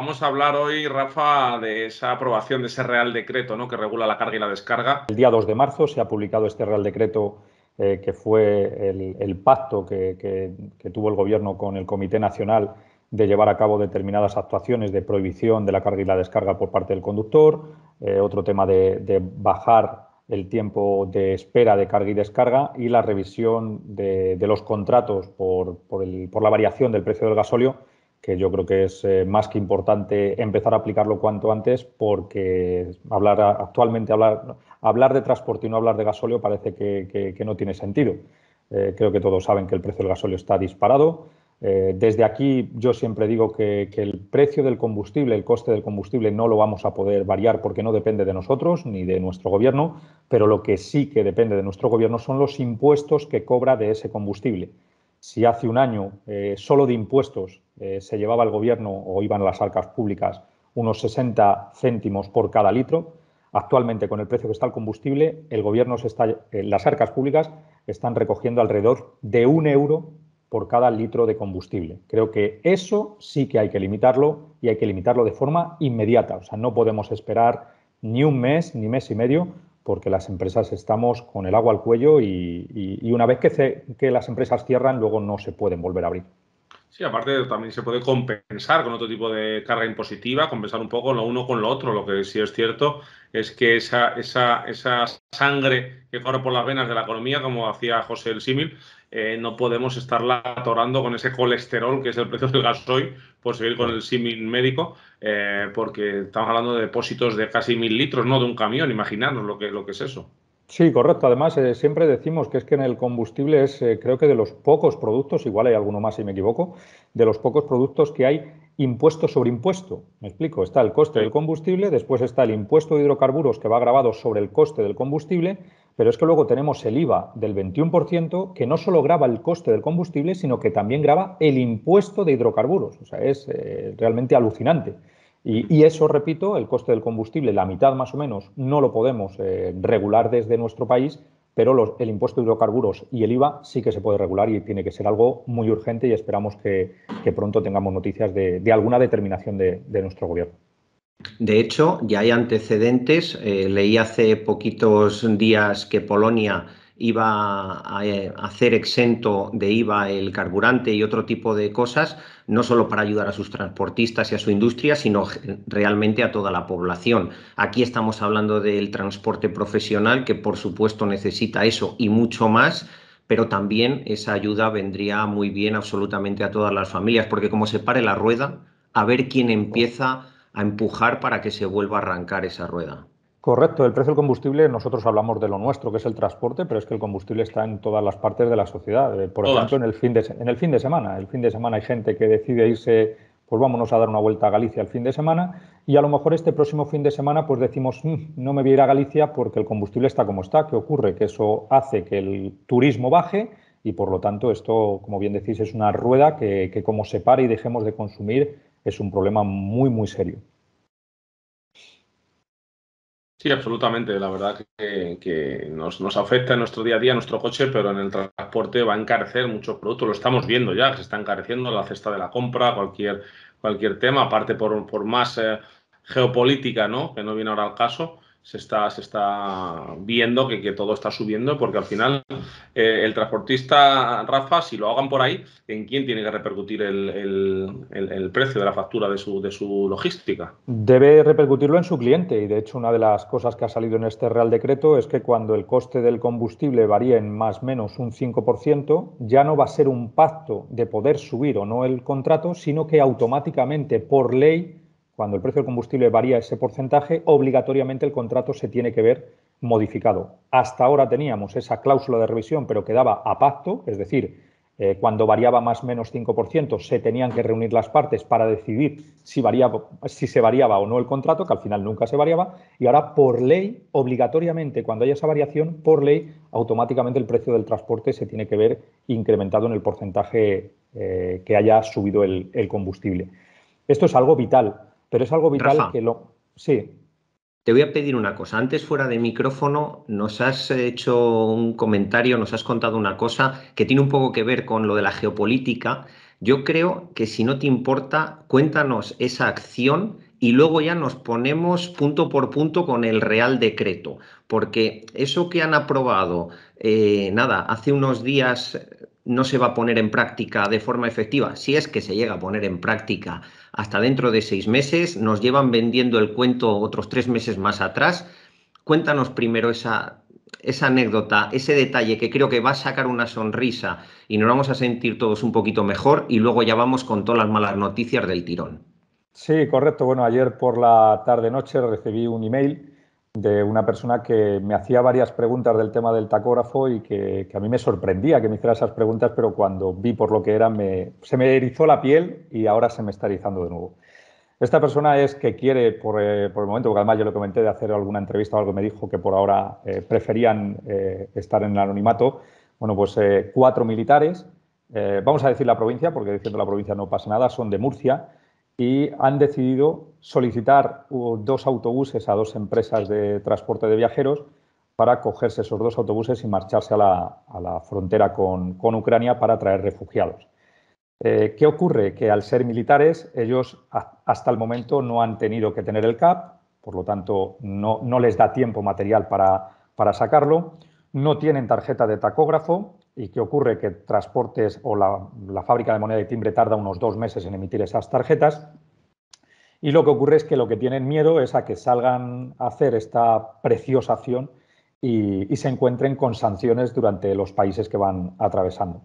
Vamos a hablar hoy, Rafa, de esa aprobación de ese Real Decreto ¿no? que regula la carga y la descarga. El día 2 de marzo se ha publicado este Real Decreto eh, que fue el, pacto que, tuvo el Gobierno con el Comité Nacional de llevar a cabo determinadas actuaciones de prohibición de la carga y la descarga por parte del conductor, eh, otro tema de, bajar el tiempo de espera de carga y descarga y la revisión de, los contratos por, por, la variación del precio del gasóleo que yo creo que es eh, más que importante empezar a aplicarlo cuanto antes porque hablar actualmente hablar, hablar de transporte y no hablar de gasóleo parece que, no tiene sentido. Eh, creo que todos saben que el precio del gasóleo está disparado. Eh, desde aquí yo siempre digo que, que, el precio del combustible, el coste del combustible no lo vamos a poder variar porque no depende de nosotros ni de nuestro gobierno, pero lo que sí que depende de nuestro gobierno son los impuestos que cobra de ese combustible si hace un año eh, solo de impuestos eh, se llevaba el gobierno o iban a las arcas públicas unos 60 céntimos por cada litro, actualmente con el precio que está el combustible, el gobierno se está, eh, las arcas públicas están recogiendo alrededor de un euro por cada litro de combustible. Creo que eso sí que hay que limitarlo y hay que limitarlo de forma inmediata. O sea, no podemos esperar ni un mes ni mes y medio porque las empresas estamos con el agua al cuello y, una vez que, las empresas cierran, luego no se pueden volver a abrir. Sí, aparte también se puede compensar con otro tipo de carga impositiva, compensar un poco lo uno con lo otro. Lo que sí es cierto es que esa, esa, sangre que corre por las venas de la economía, como hacía José el símil, eh, no podemos estarla atorando con ese colesterol que es el precio del gasoil seguir con el símil médico, eh, porque estamos hablando de depósitos de casi mil litros, no de un camión, imaginaros lo que, es eso. Sí, correcto. Además, eh, siempre decimos que es que en el combustible es, eh, creo que de los pocos productos, igual hay alguno más si me equivoco, de los pocos productos que hay impuesto sobre impuesto. Me explico, está el coste del combustible, después está el impuesto de hidrocarburos que va grabado sobre el coste del combustible, pero es que luego tenemos el IVA del 21% que no solo graba el coste del combustible, sino que también graba el impuesto de hidrocarburos. O sea, es eh, realmente alucinante. Y, eso, repito, el coste del combustible, la mitad más o menos, no lo podemos eh, regular desde nuestro país, pero el impuesto de hidrocarburos y el IVA sí que se puede regular y tiene que ser algo muy urgente y esperamos que, pronto tengamos noticias de, alguna determinación de nuestro gobierno. De hecho, ya hay antecedentes. Eh, leí hace poquitos días que Polonia iba a eh, hacer exento de IVA el carburante y otro tipo de cosas, no solo para ayudar a sus transportistas y a su industria, sino realmente a toda la población. Aquí estamos hablando del transporte profesional, que por supuesto necesita eso y mucho más, pero también esa ayuda vendría muy bien absolutamente a todas las familias, porque como se pare la rueda, a ver quién empieza a empujar para que se vuelva a arrancar esa rueda. Correcto, el precio del combustible, nosotros hablamos de lo nuestro, que es el transporte, pero es que el combustible está en todas las partes de la sociedad. Eh, por ejemplo, en el, fin de, en el fin de semana. El fin de semana hay gente que decide irse, pues vámonos a dar una vuelta a Galicia el fin de semana, y a lo mejor este próximo fin de semana, pues decimos, mm, no me voy a ir a Galicia porque el combustible está como está. ¿Qué ocurre? Que eso hace que el turismo baje y por lo tanto esto, como bien decís, es una rueda que, que como se pare y dejemos de consumir es un problema muy, muy serio. Sí, absolutamente. La verdad que, que nos, afecta en nuestro día a día nuestro coche, pero en el transporte va a encarecer muchos productos. Lo estamos viendo ya, se está encareciendo la cesta de la compra, cualquier, cualquier tema, aparte por, más eh, geopolítica, ¿no? que no viene ahora al caso se está, se está viendo que, todo está subiendo, porque al final eh, el transportista, Rafa, si lo hagan por ahí, ¿en quién tiene que repercutir el, precio de la factura de su, de su logística? Debe repercutirlo en su cliente y, de hecho, una de las cosas que ha salido en este Real Decreto es que cuando el coste del combustible varía en más o menos un 5%, ya no va a ser un pacto de poder subir o no el contrato, sino que automáticamente, por ley, cuando el precio del combustible varía ese porcentaje, obligatoriamente el contrato se tiene que ver modificado. Hasta ahora teníamos esa cláusula de revisión, pero quedaba a pacto, es decir, eh, cuando variaba más o menos 5%, se tenían que reunir las partes para decidir si, variaba, si se variaba o no el contrato, que al final nunca se variaba, y ahora por ley, obligatoriamente, cuando haya esa variación, por ley, automáticamente el precio del transporte se tiene que ver incrementado en el porcentaje eh, que haya subido el combustible. Esto es algo vital pero es algo vital que lo... Sí. Te voy a pedir una cosa. Antes, fuera de micrófono, nos has hecho un comentario, nos has contado una cosa que tiene un poco que ver con lo de la geopolítica. Yo creo que si no te importa, cuéntanos esa acción y luego ya nos ponemos punto por punto con el Real Decreto, porque eso que han aprobado, eh, nada, hace unos días no se va a poner en práctica de forma efectiva, si es que se llega a poner en práctica hasta dentro de seis meses, nos llevan vendiendo el cuento otros tres meses más atrás. Cuéntanos primero esa, anécdota, ese detalle que creo que va a sacar una sonrisa y nos vamos a sentir todos un poquito mejor y luego ya vamos con todas las malas noticias del tirón. Sí, correcto. Bueno, ayer por la tarde-noche recibí un email de una persona que me hacía varias preguntas del tema del tacógrafo y que, a mí me sorprendía que me hiciera esas preguntas, pero cuando vi por lo que era me, se me erizó la piel y ahora se me está erizando de nuevo. Esta persona es que quiere, por, eh, el momento, porque además yo le comenté de hacer alguna entrevista o algo, me dijo que por ahora eh, preferían eh, estar en el anonimato. Bueno, pues cuatro militares, vamos a decir la provincia, porque diciendo la provincia no pasa nada, son de Murcia, y han decidido solicitar dos autobuses a dos empresas de transporte de viajeros para cogerse esos dos autobuses y marcharse a la, frontera con, Ucrania para traer refugiados. Eh, ¿Qué ocurre? Que al ser militares, ellos hasta el momento no han tenido que tener el CAP, por lo tanto no, no les da tiempo material para, para sacarlo, no tienen tarjeta de tacógrafo, ¿Y qué ocurre? Que transportes o la, fábrica de moneda de timbre tarda unos dos meses en emitir esas tarjetas. Y lo que ocurre es que lo que tienen miedo es a que salgan a hacer esta preciosa acción y se encuentren con sanciones durante los países que van atravesando.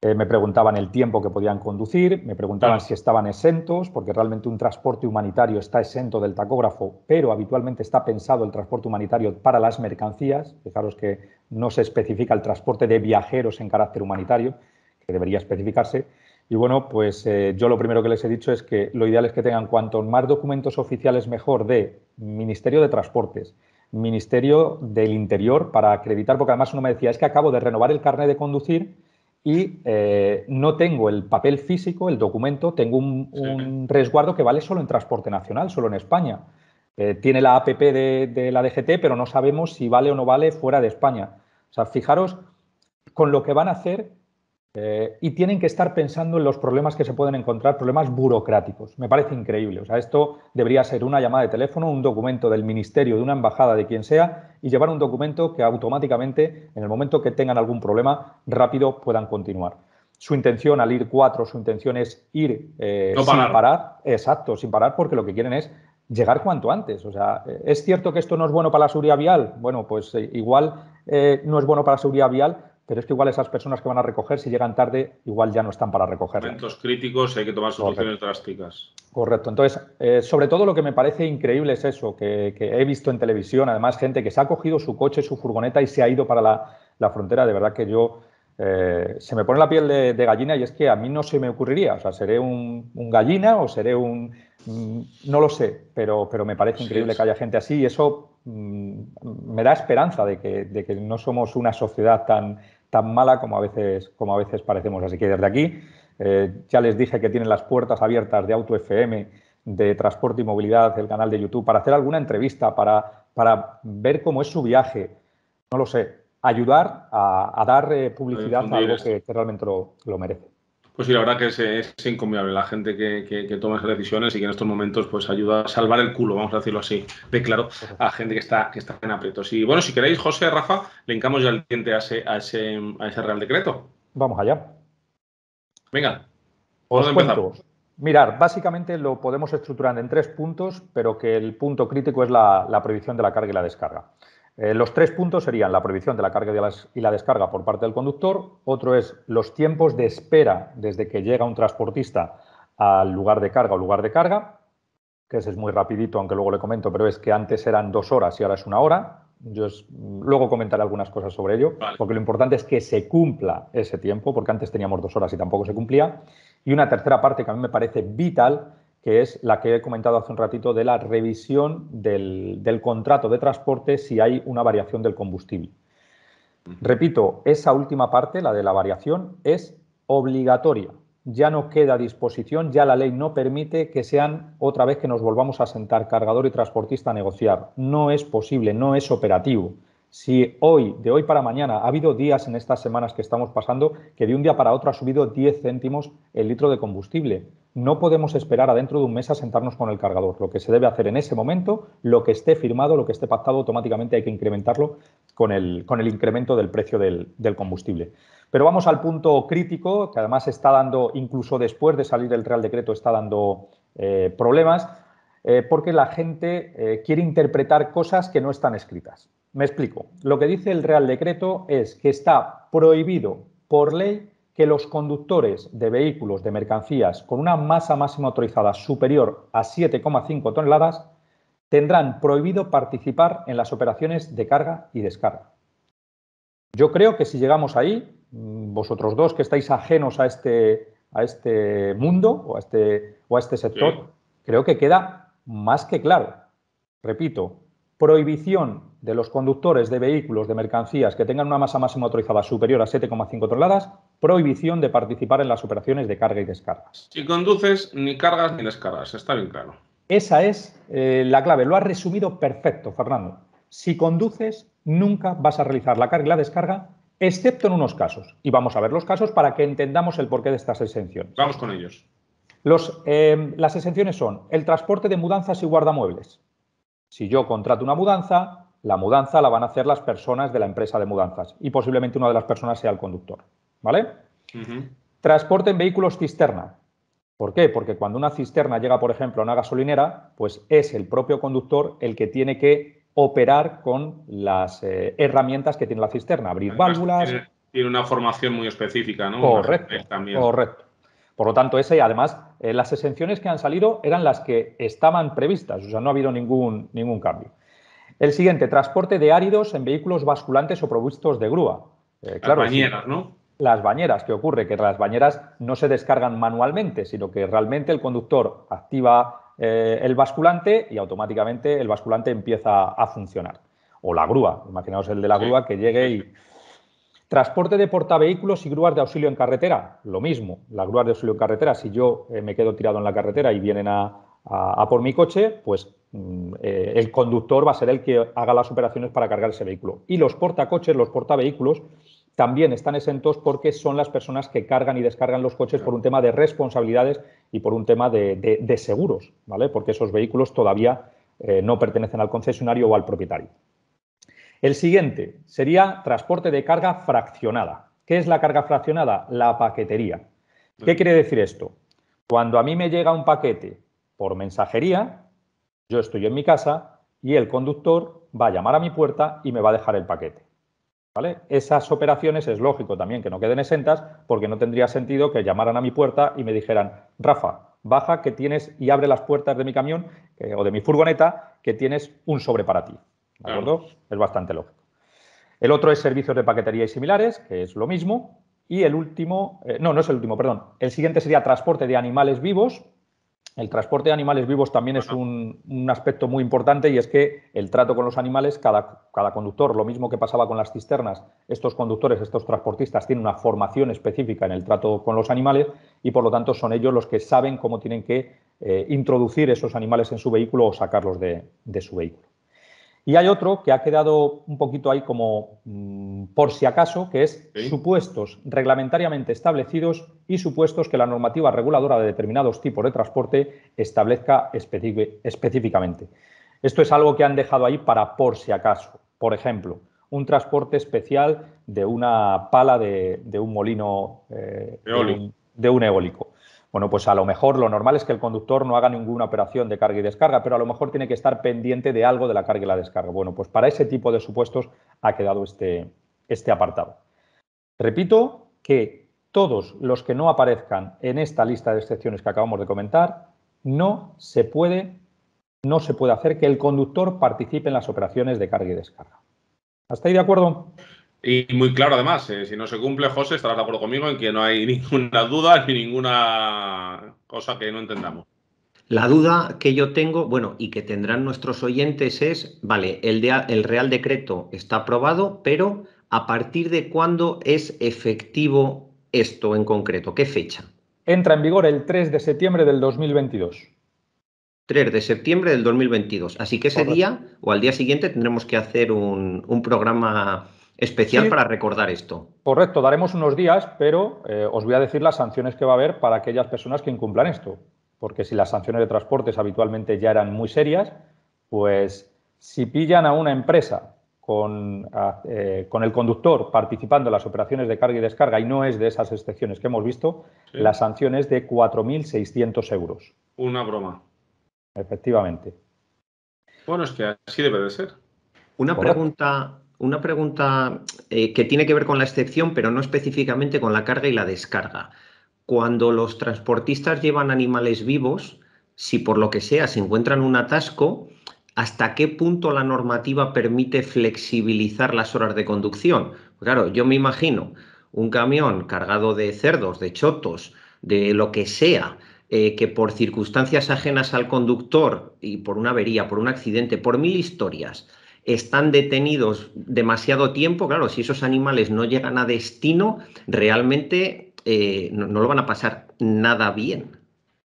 Eh, me preguntaban el tiempo que podían conducir, me preguntaban si estaban exentos, porque realmente un transporte humanitario está exento del tacógrafo, pero habitualmente está pensado el transporte humanitario para las mercancías. Fijaros que no se especifica el transporte de viajeros en carácter humanitario, que debería especificarse. Y bueno, pues eh, yo lo primero que les he dicho es que lo ideal es que tengan cuanto más documentos oficiales mejor de Ministerio de Transportes, Ministerio del Interior para acreditar, porque además uno me decía, es que acabo de renovar el carnet de conducir y eh, no tengo el papel físico, el documento, tengo un, resguardo que vale solo en transporte nacional, solo en España. Eh, tiene la APP de, de, la DGT, pero no sabemos si vale o no vale fuera de España. O sea, fijaros con lo que van a hacer eh, y tienen que estar pensando en los problemas que se pueden encontrar, problemas burocráticos. Me parece increíble. O sea, esto debería ser una llamada de teléfono, un documento del ministerio, de una embajada, de quien sea, y llevar un documento que automáticamente, en el momento que tengan algún problema, rápido puedan continuar. Su intención al ir cuatro, su intención es ir eh, sin parar. Exacto, sin parar, porque lo que quieren es llegar cuanto antes. O sea, eh, ¿es cierto que esto no es bueno para la seguridad vial? Bueno, pues igual no es bueno para la seguridad vial, pero es que igual esas personas que van a recoger, si llegan tarde, igual ya no están para recoger. Momentos críticos hay que tomar soluciones drásticas. Correcto. Entonces, eh, sobre todo lo que me parece increíble es eso, que, he visto en televisión, además, gente que se ha cogido su coche, su furgoneta y se ha ido para la, frontera. De verdad que yo eh, se me pone la piel de, gallina y es que a mí no se me ocurriría. O sea, seré un, gallina o seré un... Mm, no lo sé, pero, pero me parece increíble que haya gente así y eso Mm, me da esperanza de que, de que, no somos una sociedad tan, tan mala como a, veces, como a veces parecemos. Así que desde aquí eh, ya les dije que tienen las puertas abiertas de Auto FM, de Transporte y Movilidad, el canal de YouTube, para hacer alguna entrevista, para, para ver cómo es su viaje. No lo sé, ayudar a, dar eh, publicidad a algo que, realmente lo merece. Pues sí, la verdad que es, es la gente que, que, toma esas decisiones y que en estos momentos pues ayuda a salvar el culo, vamos a decirlo así, de claro, a gente que está, que está en aprietos. Y bueno, si queréis, José, Rafa, le encamos ya el diente a ese, a ese, Real Decreto. Vamos allá. Venga. Os cuento. Mirar, básicamente lo podemos estructurar en tres puntos, pero que el punto crítico es la, la prohibición de la carga y la descarga. Eh, los tres puntos serían la prohibición de la carga y la descarga por parte del conductor. Otro es los tiempos de espera desde que llega un transportista al lugar de carga o lugar de carga, que ese es muy rapidito, aunque luego le comento, pero es que antes eran dos horas y ahora es una hora. Yo luego comentaré algunas cosas sobre ello, porque lo importante es que se cumpla ese tiempo, porque antes teníamos dos horas y tampoco se cumplía. Y una tercera parte que a mí me parece vital que es la que he comentado hace un ratito de la revisión del, del contrato de transporte si hay una variación del combustible. Repito, esa última parte, la de la variación, es obligatoria. Ya no queda a disposición, ya la ley no permite que sean otra vez que nos volvamos a sentar cargador y transportista a negociar. No es posible, no es operativo. Si hoy, de hoy para mañana, ha habido días en estas semanas que estamos pasando que de un día para otro ha subido 10 céntimos el litro de combustible. No podemos esperar a dentro de un mes a sentarnos con el cargador. Lo que se debe hacer en ese momento, lo que esté firmado, lo que esté pactado, automáticamente hay que incrementarlo con el, incremento del precio del, combustible. Pero vamos al punto crítico, que además está dando, incluso después de salir el Real Decreto, está dando eh, problemas, eh, porque la gente eh, quiere interpretar cosas que no están escritas. Me explico. Lo que dice el Real Decreto es que está prohibido por ley que los conductores de vehículos de mercancías con una masa máxima autorizada superior a 7,5 toneladas tendrán prohibido participar en las operaciones de carga y descarga. Yo creo que si llegamos ahí, mm, vosotros dos que estáis ajenos a este, a este mundo o a este, este sector, creo que queda más que claro. Repito, prohibición de los conductores de vehículos de mercancías que tengan una masa máxima autorizada superior a 7,5 toneladas, prohibición de participar en las operaciones de carga y descargas. Si conduces, ni cargas ni descargas, está bien claro. Esa es eh, la clave, lo has resumido perfecto, Fernando. Si conduces, nunca vas a realizar la carga y la descarga, excepto en unos casos. Y vamos a ver los casos para que entendamos el porqué de estas exenciones. Vamos con ellos. Los, eh, las exenciones son el transporte de mudanzas y guardamuebles. Si yo contrato una mudanza, la mudanza la van a hacer las personas de la empresa de mudanzas y posiblemente una de las personas sea el conductor. ¿Vale? Transporte en vehículos cisterna. ¿Por qué? Porque cuando una cisterna llega, por ejemplo, a una gasolinera, pues es el propio conductor el que tiene que operar con las eh, herramientas que tiene la cisterna, abrir válvulas. Tiene, una formación muy específica, ¿no? Correcto. Correcto. Por lo tanto, ese, además, eh, las exenciones que han salido eran las que estaban previstas, o sea, no ha habido ningún, ningún cambio. El siguiente, transporte de áridos en vehículos basculantes o provistos de grúa. Eh, claro, las bañeras, ¿no? Las bañeras, ¿qué ocurre? Que las bañeras no se descargan manualmente, sino que realmente el conductor activa eh, el basculante y automáticamente el basculante empieza a funcionar. O la grúa, imaginaos el de la grúa que llegue y... Transporte de portavehículos y grúas de auxilio en carretera, lo mismo. Las grúas de auxilio en carretera, si yo eh, me quedo tirado en la carretera y vienen a por mi coche, pues Mm, eh, el conductor va a ser el que haga las operaciones para cargar ese vehículo. Y los portacoches, los portavehículos, también están exentos porque son las personas que cargan y descargan los coches por un tema de responsabilidades y por un tema de, seguros, ¿vale? Porque esos vehículos todavía eh, no pertenecen al concesionario o al propietario. El siguiente sería transporte de carga fraccionada. ¿Qué es la carga fraccionada? La paquetería. ¿Qué quiere decir esto? Cuando a mí me llega un paquete por mensajería, yo estoy en mi casa y el conductor va a llamar a mi puerta y me va a dejar el paquete. ¿Vale? Esas operaciones es lógico también que no queden exentas porque no tendría sentido que llamaran a mi puerta y me dijeran, Rafa, baja que tienes y abre las puertas de mi camión eh, o de mi furgoneta que tienes un sobre para ti. ¿De acuerdo? Es bastante lógico. El otro es servicios de paquetería y similares, que es lo mismo. Y el último, eh, no, no es el último, perdón. El siguiente sería transporte de animales vivos, el transporte de animales vivos también es un, aspecto muy importante y es que el trato con los animales, cada, cada, conductor, lo mismo que pasaba con las cisternas, estos conductores, estos transportistas tienen una formación específica en el trato con los animales y por lo tanto son ellos los que saben cómo tienen que eh, introducir esos animales en su vehículo o sacarlos de su vehículo. Y hay otro que ha quedado un poquito ahí como mm, por si acaso, que es supuestos reglamentariamente establecidos y supuestos que la normativa reguladora de determinados tipos de transporte establezca específicamente. Esto es algo que han dejado ahí para por si acaso. Por ejemplo, un transporte especial de una pala de, un molino eh, de un eólico bueno, pues a lo mejor lo normal es que el conductor no haga ninguna operación de carga y descarga, pero a lo mejor tiene que estar pendiente de algo de la carga y la descarga. Bueno, pues para ese tipo de supuestos ha quedado este, este apartado. Repito que todos los que no aparezcan en esta lista de excepciones que acabamos de comentar, no se puede, no se puede hacer que el conductor participe en las operaciones de carga y descarga. ¿Hasta ahí de acuerdo? Y muy claro, además, eh, si no se cumple, José, estarás de acuerdo conmigo en que no hay ninguna duda ni ninguna cosa que no entendamos. La duda que yo tengo, bueno, y que tendrán nuestros oyentes es, vale, el, el Real Decreto está aprobado, pero ¿a partir de cuándo es efectivo esto en concreto? ¿Qué fecha? Entra en vigor el 3 de septiembre del 2022. 3 de septiembre del 2022. Así que ese día o al día siguiente tendremos que hacer un, un programa especial para recordar esto. Correcto, daremos unos días, pero eh, os voy a decir las sanciones que va a haber para aquellas personas que incumplan esto. Porque si las sanciones de transportes habitualmente ya eran muy serias, pues si pillan a una empresa con, eh, el conductor participando en las operaciones de carga y descarga, y no es de esas excepciones que hemos visto, las la sanción es de 4.600 euros. Una broma. Efectivamente. Bueno, es que así debe de ser. Una pregunta una pregunta eh, que tiene que ver con la excepción, pero no específicamente con la carga y la descarga. Cuando los transportistas llevan animales vivos, si por lo que sea se encuentran un atasco, ¿hasta qué punto la normativa permite flexibilizar las horas de conducción? Pues claro, yo me imagino un camión cargado de cerdos, de chotos, de lo que sea, eh, que por circunstancias ajenas al conductor y por una avería, por un accidente, por mil historias, están detenidos demasiado tiempo, claro, si esos animales no llegan a destino, realmente eh, no, lo van a pasar nada bien.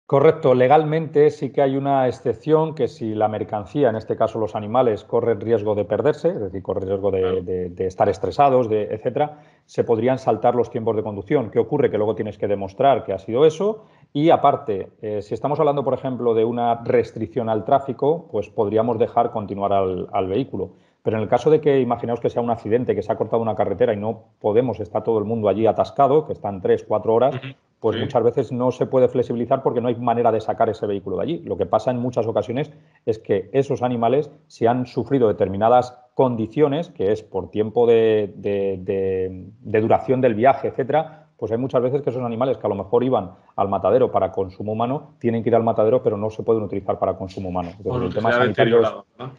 Correcto, legalmente sí que hay una excepción que si la mercancía, en este caso los animales, corre riesgo de perderse, es decir, corre riesgo de, estar estresados, de, etcétera, se podrían saltar los tiempos de conducción. ¿Qué ocurre? Que luego tienes que demostrar que ha sido eso y aparte, eh, si estamos hablando, por ejemplo, de una restricción al tráfico, pues podríamos dejar continuar al, vehículo. Pero en el caso de que imaginaos que sea un accidente, que se ha cortado una carretera y no podemos, está todo el mundo allí atascado, que están tres, cuatro horas, pues muchas veces no se puede flexibilizar porque no hay manera de sacar ese vehículo de allí. Lo que pasa en muchas ocasiones es que esos animales, si han sufrido determinadas condiciones, que es por tiempo de, de duración del viaje, etcétera, pues hay muchas veces que esos animales que a lo mejor iban al matadero para consumo humano, tienen que ir al matadero, pero no se pueden utilizar para consumo humano. Entonces, el pues tema sanitario es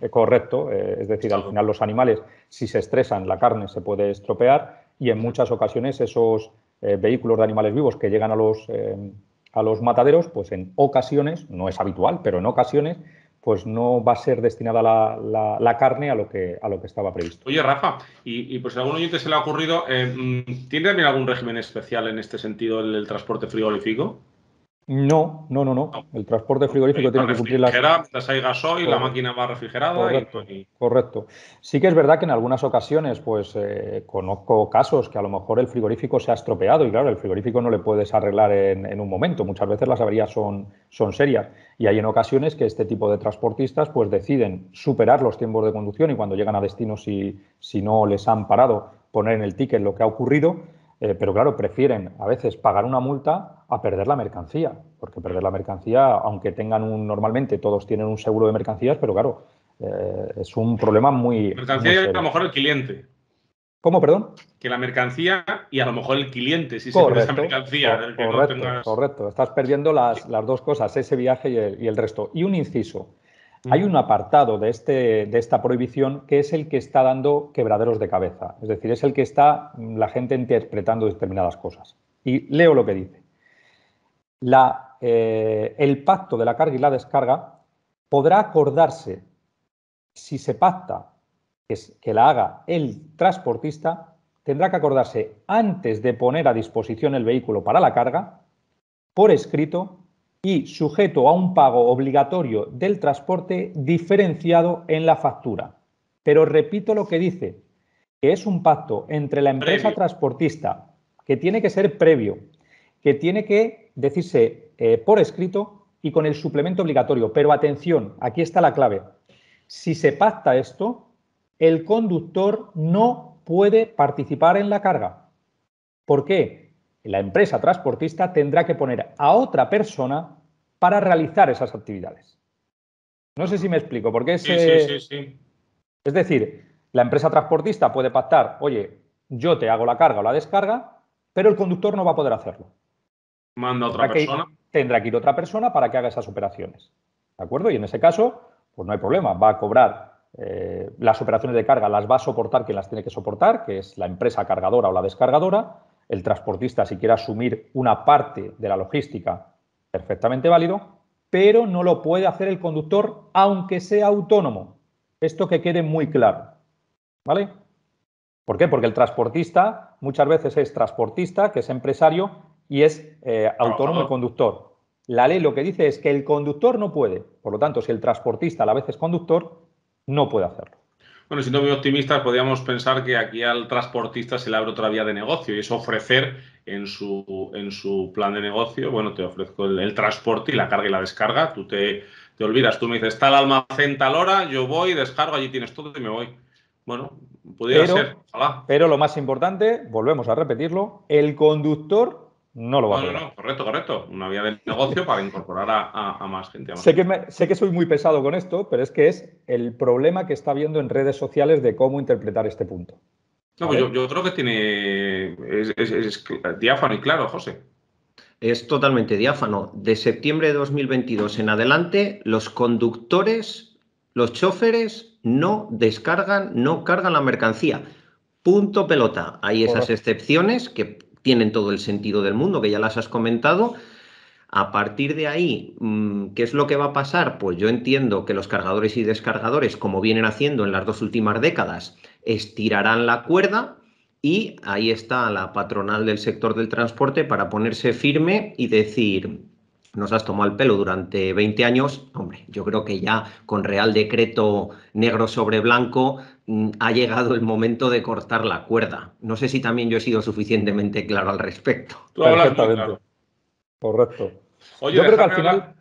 eh, correcto, eh, es decir, al final los animales, si se estresan, la carne se puede estropear y en muchas ocasiones esos eh, vehículos de animales vivos que llegan a los, a los mataderos, pues en ocasiones, no es habitual, pero en ocasiones pues no va a ser destinada la, la, carne a lo, que, a lo que estaba previsto. Oye, Rafa, y, pues a algún oyente se le ha ocurrido, eh, mm, ¿tiene también algún régimen especial en este sentido el, el transporte frigorífico? No, no, no, no. El transporte frigorífico tiene que cumplir las. Mientras hay gasoil, y la máquina va refrigerada. Correcto, pues, y... correcto. Sí que es verdad que en algunas ocasiones, pues eh, conozco casos que a lo mejor el frigorífico se ha estropeado y claro, el frigorífico no le puedes arreglar en, en, un momento. Muchas veces las averías son, son serias y hay en ocasiones que este tipo de transportistas pues deciden superar los tiempos de conducción y cuando llegan a destino si, si no les han parado poner en el ticket lo que ha ocurrido eh, pero claro, prefieren a veces pagar una multa a perder la mercancía, porque perder la mercancía, aunque tengan un, normalmente todos tienen un seguro de mercancías, pero claro, eh, es un problema muy... Mercancía y a lo mejor el cliente. ¿Cómo, perdón? Que la mercancía y a lo mejor el cliente, si se pierde esa mercancía. correcto, correcto, Estás perdiendo las, dos cosas, ese viaje y el resto. Y un inciso. Hay un apartado de, este, de esta prohibición que es el que está dando quebraderos de cabeza, es decir, es el que está mm, la gente interpretando determinadas cosas. Y leo lo que dice. Eh, el pacto de la carga y la descarga podrá acordarse si se pacta que, que la haga el transportista, tendrá que acordarse antes de poner a disposición el vehículo para la carga, por escrito y sujeto a un pago obligatorio del transporte diferenciado en la factura. Pero repito lo que dice, que es un pacto entre la empresa transportista, que tiene que ser previo, que tiene que decirse eh, por escrito y con el suplemento obligatorio. Pero atención, aquí está la clave. Si se pacta esto, el conductor no puede participar en la carga. ¿Por qué? la empresa transportista tendrá que poner a otra persona para realizar esas actividades. No sé si me explico, porque es... es decir, la empresa transportista puede pactar, oye, yo te hago la carga o la descarga, pero el conductor no va a poder hacerlo. Manda otra tendrá persona. Que ir, tendrá que ir otra persona para que haga esas operaciones. ¿De acuerdo? Y en ese caso, pues no hay problema, va a cobrar eh, las operaciones de carga, las va a soportar quien las tiene que soportar, que es la empresa cargadora o la descargadora, el transportista si quiere asumir una parte de la logística, perfectamente válido, pero no lo puede hacer el conductor aunque sea autónomo. Esto que quede muy claro. ¿Vale? ¿Por qué? Porque el transportista muchas veces es transportista, que es empresario y es eh, autónomo el conductor. La ley lo que dice es que el conductor no puede. Por lo tanto, si el transportista a la vez es conductor, no puede hacerlo. Bueno, siendo muy optimistas, podríamos pensar que aquí al transportista se le abre otra vía de negocio y es ofrecer en su, en su plan de negocio, bueno, te ofrezco el, transporte y la carga y la descarga, tú te, te olvidas, tú me dices, está el almacén tal hora, yo voy, descargo, allí tienes todo y me voy. Bueno, podría ser, ojalá. Pero lo más importante, volvemos a repetirlo, el conductor no lo va a hacer. correcto, correcto. Una vía del negocio para incorporar a, más gente. sé, Que sé que soy muy pesado con esto, pero es que es el problema que está habiendo en redes sociales de cómo interpretar este punto. Pues yo, creo que tiene. Es, es, diáfano y claro, José. Es totalmente diáfano. De septiembre de 2022 en adelante, los conductores, los choferes, no descargan, no cargan la mercancía. Punto pelota. Hay esas excepciones que tienen todo el sentido del mundo, que ya las has comentado. A partir de ahí, mm, ¿qué es lo que va a pasar? Pues yo entiendo que los cargadores y descargadores, como vienen haciendo en las dos últimas décadas, estirarán la cuerda y ahí está la patronal del sector del transporte para ponerse firme y decir, nos has tomado el pelo durante 20 años, hombre, yo creo que ya con Real Decreto negro sobre blanco mm, ha llegado el momento de cortar la cuerda. No sé si también yo he sido suficientemente claro al respecto. Tú claro. Correcto. yo creo que al final...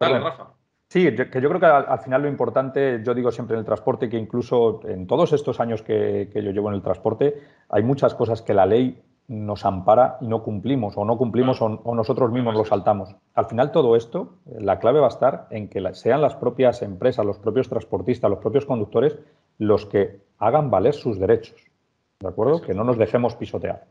Dale, Rafa. Sí, que yo creo que al, final lo importante, yo digo siempre en el transporte, que incluso en todos estos años que, yo llevo en el transporte, hay muchas cosas que la ley nos ampara y no cumplimos, o no cumplimos o, nosotros mismos lo saltamos. Al final todo esto, la clave va a estar en que sean las propias empresas, los propios transportistas, los propios conductores, los que hagan valer sus derechos. ¿De acuerdo? Que no nos dejemos pisotear.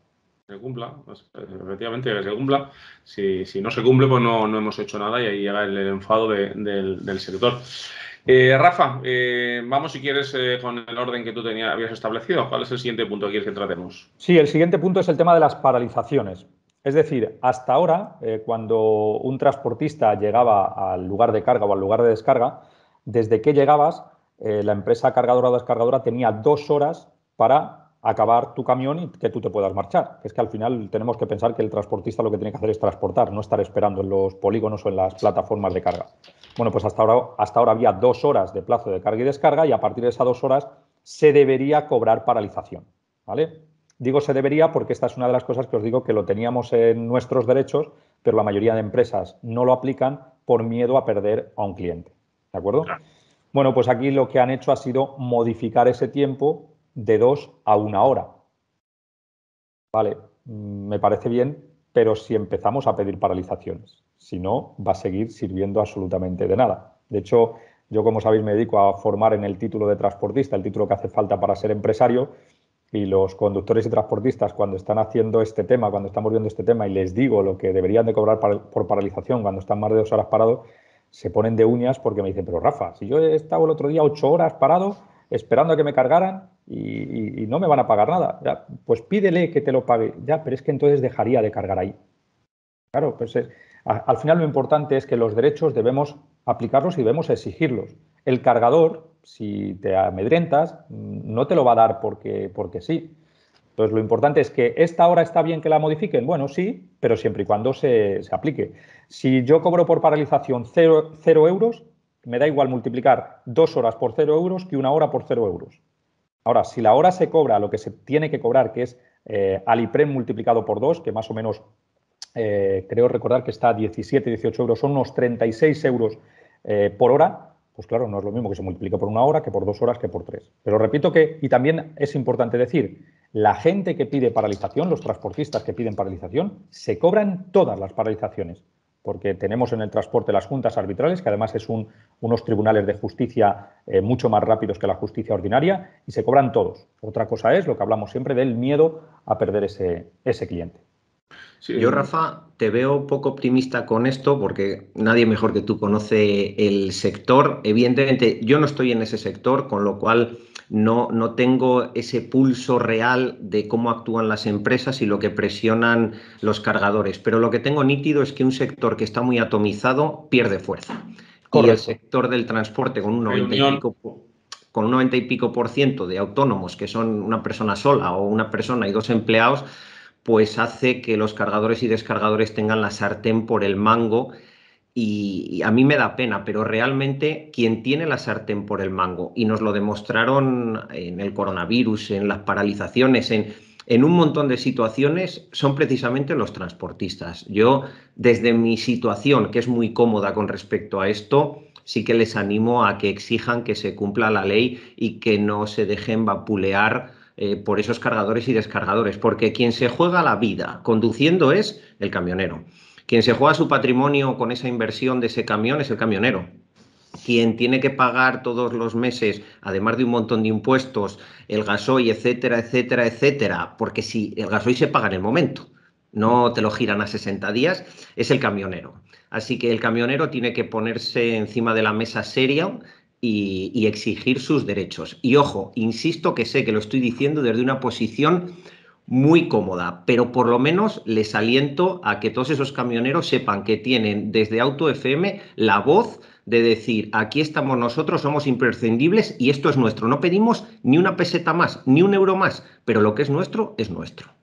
Que cumpla, pues, efectivamente, que se cumpla. Si, no se cumple, pues no, hemos hecho nada y ahí llega el, enfado del, del sector. Eh, Rafa, eh, vamos si quieres eh, con el orden que tú tenías, habías establecido. ¿Cuál es el siguiente punto que quieres que tratemos? Sí, el siguiente punto es el tema de las paralizaciones. Es decir, hasta ahora, cuando un transportista llegaba al lugar de carga o al lugar de descarga, desde que llegabas, la empresa cargadora o descargadora tenía dos horas para acabar tu camión y que tú te puedas marchar. Es que al final tenemos que pensar que el transportista lo que tiene que hacer es transportar, no estar esperando en los polígonos o en las plataformas de carga. Bueno, pues hasta ahora, hasta ahora había dos horas de plazo de carga y descarga y a partir de esas dos horas se debería cobrar paralización. ¿Vale? Digo se debería porque esta es una de las cosas que os digo que lo teníamos en nuestros derechos, pero la mayoría de empresas no lo aplican por miedo a perder a un cliente. ¿De acuerdo? Bueno, pues aquí lo que han hecho ha sido modificar ese tiempo de dos a una hora. Vale, mm, me parece bien, pero si empezamos a pedir paralizaciones, si no, va a seguir sirviendo absolutamente de nada. De hecho, yo, como sabéis, me dedico a formar en el título de transportista, el título que hace falta para ser empresario, y los conductores y transportistas cuando están haciendo este tema, cuando estamos viendo este tema y les digo lo que deberían de cobrar por paralización cuando están más de dos horas parados, se ponen de uñas porque me dicen, pero Rafa, si yo he estado el otro día ocho horas parado esperando a que me cargaran y, no me van a pagar nada. pues pídele que te lo pague. Ya, pero es que entonces dejaría de cargar ahí. Claro, pues eh, al final lo importante es que los derechos debemos aplicarlos y debemos exigirlos. El cargador, si te amedrentas, no te lo va a dar porque, sí. Entonces, lo importante es que esta hora está bien que la modifiquen. Bueno, sí, pero siempre y cuando se, aplique. Si yo cobro por paralización 0 euros, me da igual multiplicar dos horas por cero euros que una hora por cero euros. Ahora, si la hora se cobra lo que se tiene que cobrar, que es eh, Aliprem multiplicado por dos, que más o menos eh, creo recordar que está a 17, 18 euros, son unos 36 euros eh, por hora, pues claro, no es lo mismo que se multiplique por una hora, que por dos horas, que por tres. Pero repito que, y también es importante decir, la gente que pide paralización, los transportistas que piden paralización, se cobran todas las paralizaciones porque tenemos en el transporte las juntas arbitrales, que además es unos tribunales de justicia eh, mucho más rápidos que la justicia ordinaria, y se cobran todos. Otra cosa es lo que hablamos siempre del miedo a perder ese cliente. Yo, Rafa, te veo poco optimista con esto porque nadie mejor que tú conoce el sector. Evidentemente, yo no estoy en ese sector, con lo cual no, no tengo ese pulso real de cómo actúan las empresas y lo que presionan los cargadores. Pero lo que tengo nítido es que un sector que está muy atomizado pierde fuerza. Y el sector del transporte con un 90 y pico con un 90 y pico por ciento de autónomos que son una persona sola o una persona y dos empleados, pues hace que los cargadores y descargadores tengan la sartén por el mango y, a mí me da pena, pero realmente quien tiene la sartén por el mango, y nos lo demostraron en el coronavirus, en las paralizaciones, en, en un montón de situaciones, son precisamente los transportistas. Yo, desde mi situación, que es muy cómoda con respecto a esto, sí que les animo a que exijan que se cumpla la ley y que no se dejen vapulear eh, por esos cargadores y descargadores, porque quien se juega la vida conduciendo es el camionero. Quien se juega su patrimonio con esa inversión de ese camión es el camionero. Quien tiene que pagar todos los meses, además de un montón de impuestos, el gasoil, etcétera, etcétera, etcétera, porque si el gasoil se paga en el momento, no te lo giran a 60 días, es el camionero. Así que el camionero tiene que ponerse encima de la mesa seria y, exigir sus derechos. Y ojo, insisto que sé que lo estoy diciendo desde una posición muy cómoda, pero por lo menos les aliento a que todos esos camioneros sepan que tienen desde Auto FM la voz de decir, aquí estamos nosotros, somos imprescindibles y esto es nuestro. No pedimos ni una peseta más, ni un euro más, pero lo que es nuestro es nuestro.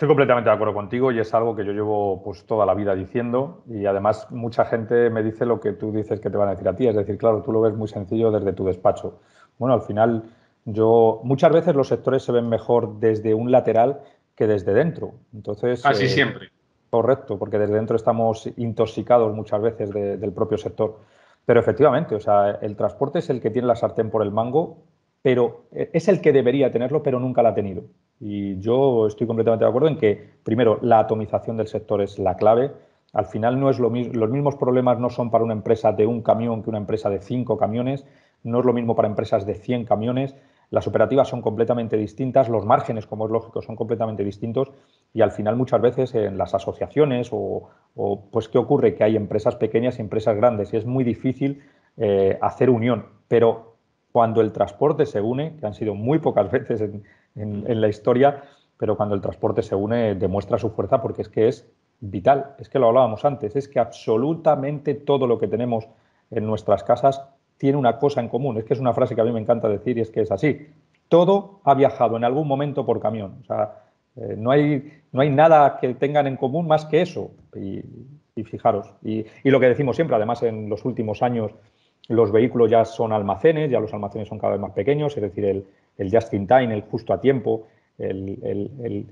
Estoy completamente de acuerdo contigo y es algo que yo llevo pues toda la vida diciendo y además mucha gente me dice lo que tú dices que te van a decir a ti, es decir, claro, tú lo ves muy sencillo desde tu despacho. Bueno, al final yo muchas veces los sectores se ven mejor desde un lateral que desde dentro. Entonces, así eh, siempre. Correcto, porque desde dentro estamos intoxicados muchas veces del propio sector. Pero efectivamente, o sea, el transporte es el que tiene la sartén por el mango pero es el que debería tenerlo, pero nunca la ha tenido. Y yo estoy completamente de acuerdo en que, primero, la atomización del sector es la clave. Al final no es lo mismo, los mismos problemas no son para una empresa de un camión que una empresa de cinco camiones, no es lo mismo para empresas de 100 camiones, las operativas son completamente distintas, los márgenes, como es lógico, son completamente distintos y al final muchas veces en las asociaciones o, pues qué ocurre que hay empresas pequeñas y empresas grandes y es muy difícil eh, hacer unión, pero cuando el transporte se une, que han sido muy pocas veces mm. en, la historia, pero cuando el transporte se une demuestra su fuerza porque es que es vital, es que lo hablábamos antes, es que absolutamente todo lo que tenemos en nuestras casas tiene una cosa en común, es que es una frase que a mí me encanta decir y es que es así, todo ha viajado en algún momento por camión, o sea, eh, no, hay, no hay nada que tengan en común más que eso, y, fijaros, y, y lo que decimos siempre, además en los últimos años, los vehículos ya son almacenes, ya los almacenes son cada vez más pequeños, es decir, el, just in time, el justo a tiempo, el,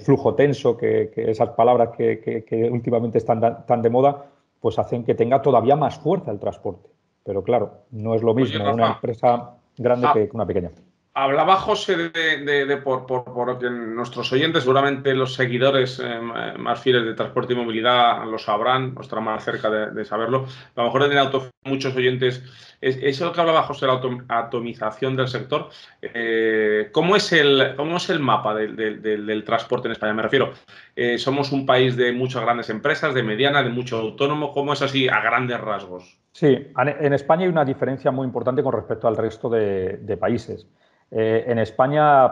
flujo tenso, que, esas palabras que, últimamente están tan de moda, pues hacen que tenga todavía más fuerza el transporte. Pero claro, no es lo mismo una empresa grande ah, que una pequeña. Hablaba José de, por, nuestros oyentes, seguramente los seguidores eh, más fieles de transporte y movilidad lo sabrán, o estarán más cerca de, saberlo. A lo mejor en auto, muchos oyentes, es, eso que hablaba José, la atomización del sector. Eh, ¿cómo, es el, ¿Cómo es el mapa del, transporte en España? Me refiero, eh, somos un país de muchas grandes empresas, de mediana, de mucho autónomo. ¿Cómo es así a grandes rasgos? Sí, en España hay una diferencia muy importante con respecto al resto de países. Eh, en España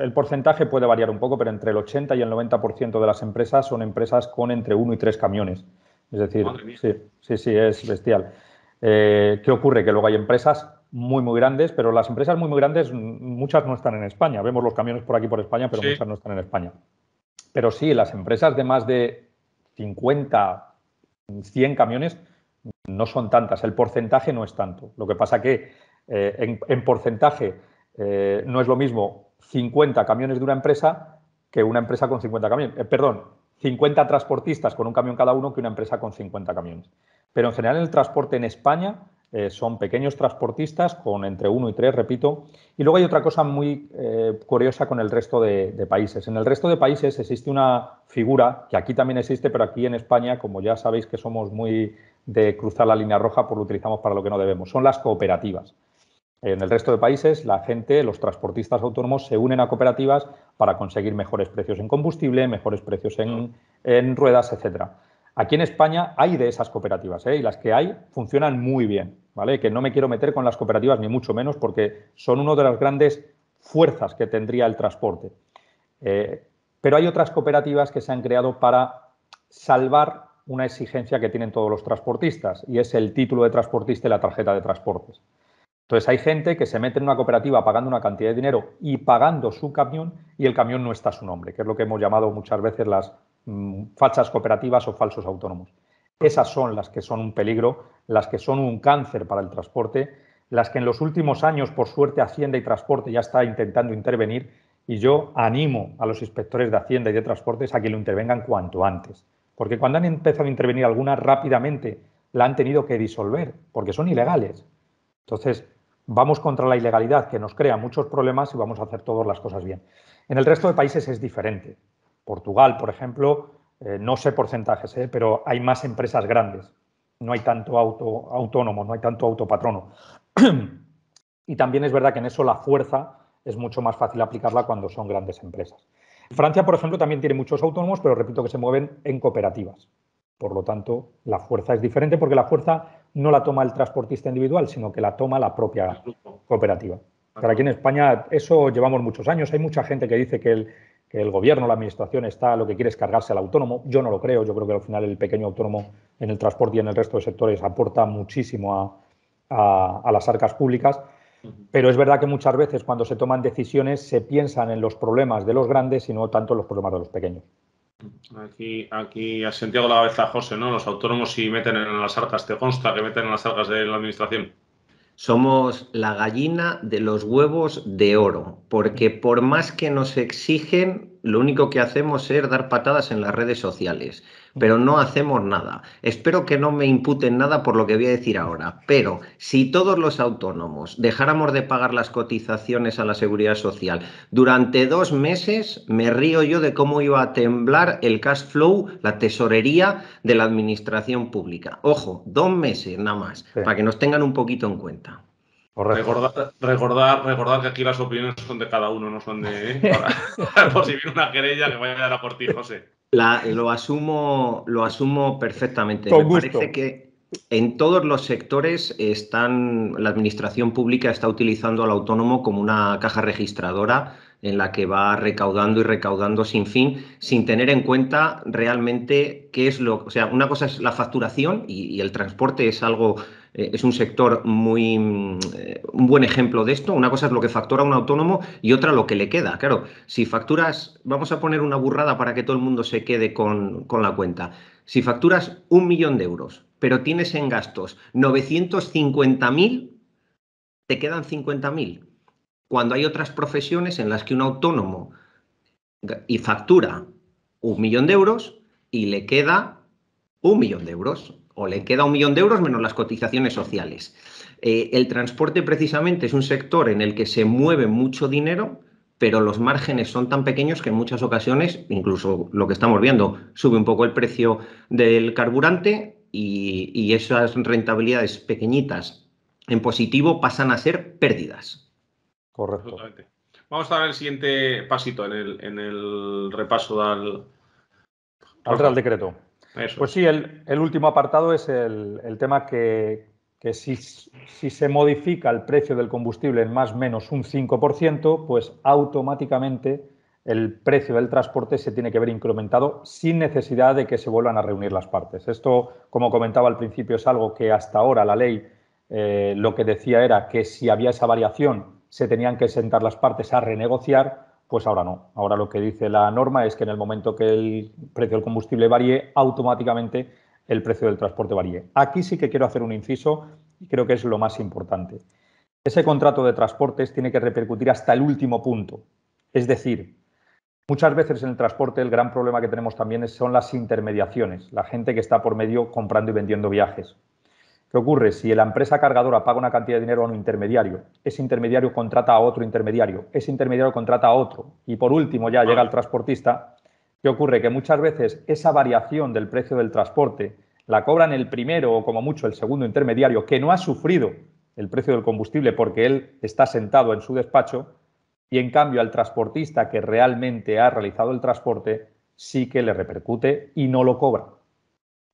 el porcentaje puede variar un poco, pero entre el 80 y el 90% de las empresas son empresas con entre 1 y 3 camiones. Es decir, sí, sí, es bestial. Eh, ¿Qué ocurre? Que luego hay empresas muy, muy grandes, pero las empresas muy, muy grandes, mm, muchas no están en España. Vemos los camiones por aquí, por España, pero muchas no están en España. Pero sí, las empresas de más de 50, 100 camiones no son tantas. El porcentaje no es tanto. Lo que pasa que eh, en, porcentaje, eh, no es lo mismo 50 camiones de una empresa que una empresa con 50 camiones. Eh, perdón, 50 transportistas con un camión cada uno que una empresa con 50 camiones. Pero en general el transporte en España son pequeños transportistas con entre 1 y 3, repito. Y luego hay otra cosa muy curiosa con el resto de, de países. En el resto de países existe una figura que aquí también existe, pero aquí en España, como ya sabéis que somos muy de cruzar la línea roja, pues lo utilizamos para lo que no debemos. Son las cooperativas. En el resto de países, la gente, los transportistas autónomos, se unen a cooperativas para conseguir mejores precios en combustible, mejores precios en, ruedas, etcétera. Aquí en España hay de esas cooperativas ¿eh? y las que hay funcionan muy bien, ¿vale? Que no me quiero meter con las cooperativas ni mucho menos porque son una de las grandes fuerzas que tendría el transporte. Eh, pero hay otras cooperativas que se han creado para salvar una exigencia que tienen todos los transportistas y es el título de transportista y la tarjeta de transportes. Entonces hay gente que se mete en una cooperativa pagando una cantidad de dinero y pagando su camión y el camión no está a su nombre, que es lo que hemos llamado muchas veces las mm, falsas cooperativas o falsos autónomos. Esas son las que son un peligro, las que son un cáncer para el transporte, las que en los últimos años, por suerte, Hacienda y Transporte ya está intentando intervenir y yo animo a los inspectores de Hacienda y de Transportes a que lo intervengan cuanto antes, porque cuando han empezado a intervenir algunas rápidamente la han tenido que disolver, porque son ilegales. Entonces, vamos contra la ilegalidad que nos crea muchos problemas y vamos a hacer todas las cosas bien. En el resto de países es diferente. Portugal, por ejemplo, eh, no sé porcentajes, eh, pero hay más empresas grandes. No hay tanto auto, autónomo, no hay tanto autopatrono. y también es verdad que en eso la fuerza es mucho más fácil aplicarla cuando son grandes empresas. Francia, por ejemplo, también tiene muchos autónomos, pero repito que se mueven en cooperativas. Por lo tanto, la fuerza es diferente porque la fuerza no la toma el transportista individual, sino que la toma la propia cooperativa. Para aquí en España eso llevamos muchos años. Hay mucha gente que dice que el, gobierno, la administración está lo que quiere es cargarse al autónomo. Yo no lo creo. Yo creo que al final el pequeño autónomo en el transporte y en el resto de sectores aporta muchísimo a, a las arcas públicas. Pero es verdad que muchas veces cuando se toman decisiones se piensan en los problemas de los grandes y no tanto en los problemas de los pequeños. Aquí, aquí a Santiago la cabeza José, ¿no? Los autónomos si meten en las arcas, ¿te consta que meten en las arcas de la administración? Somos la gallina de los huevos de oro, porque por más que nos exigen, lo único que hacemos es dar patadas en las redes sociales, pero no hacemos nada. Espero que no me imputen nada por lo que voy a decir ahora, pero si todos los autónomos dejáramos de pagar las cotizaciones a la seguridad social durante dos meses, me río yo de cómo iba a temblar el cash flow, la tesorería de la administración pública. Ojo, dos meses nada más, para que nos tengan un poquito en cuenta. Recordar, recordar, recordar, que aquí las opiniones son de cada uno, no son de. por si viene una querella que vaya a dar por ti, José. lo, asumo, lo asumo perfectamente. Me parece que en todos los sectores están, la administración pública está utilizando al autónomo como una caja registradora en la que va recaudando y recaudando sin fin, sin tener en cuenta realmente qué es lo. O sea, una cosa es la facturación y el transporte es algo eh, es un sector muy. Mm, eh, un buen ejemplo de esto. Una cosa es lo que factura un autónomo y otra lo que le queda. Claro, si facturas, vamos a poner una burrada para que todo el mundo se quede con, con la cuenta. Si facturas un millón de euros, pero tienes en gastos 950.000, te quedan 50.000. Cuando hay otras profesiones en las que un autónomo y factura un millón de euros y le queda un millón de euros o le queda un millón de euros menos las cotizaciones sociales. Eh, el transporte precisamente es un sector en el que se mueve mucho dinero, pero los márgenes son tan pequeños que en muchas ocasiones, incluso lo que estamos viendo, sube un poco el precio del carburante y, esas rentabilidades pequeñitas en positivo pasan a ser pérdidas. Correcto. Vamos a dar el siguiente pasito en el, repaso del Al Decreto. Pues sí, el, último apartado es el, tema que, si, se modifica el precio del combustible en más o menos un 5%, pues automáticamente el precio del transporte se tiene que ver incrementado sin necesidad de que se vuelvan a reunir las partes. Esto, como comentaba al principio, es algo que hasta ahora la ley eh, lo que decía era que si había esa variación se tenían que sentar las partes a renegociar pues ahora no. Ahora lo que dice la norma es que en el momento que el precio del combustible varíe, automáticamente el precio del transporte varíe. Aquí sí que quiero hacer un inciso y creo que es lo más importante. Ese contrato de transportes tiene que repercutir hasta el último punto. Es decir, muchas veces en el transporte el gran problema que tenemos también son las intermediaciones, la gente que está por medio comprando y vendiendo viajes. ¿Qué ocurre? Si la empresa cargadora paga una cantidad de dinero a un intermediario, ese intermediario contrata a otro intermediario, ese intermediario contrata a otro y por último ya llega el transportista, ¿qué ocurre? Que muchas veces esa variación del precio del transporte la cobran el primero o como mucho el segundo intermediario que no ha sufrido el precio del combustible porque él está sentado en su despacho y en cambio al transportista que realmente ha realizado el transporte sí que le repercute y no lo cobra.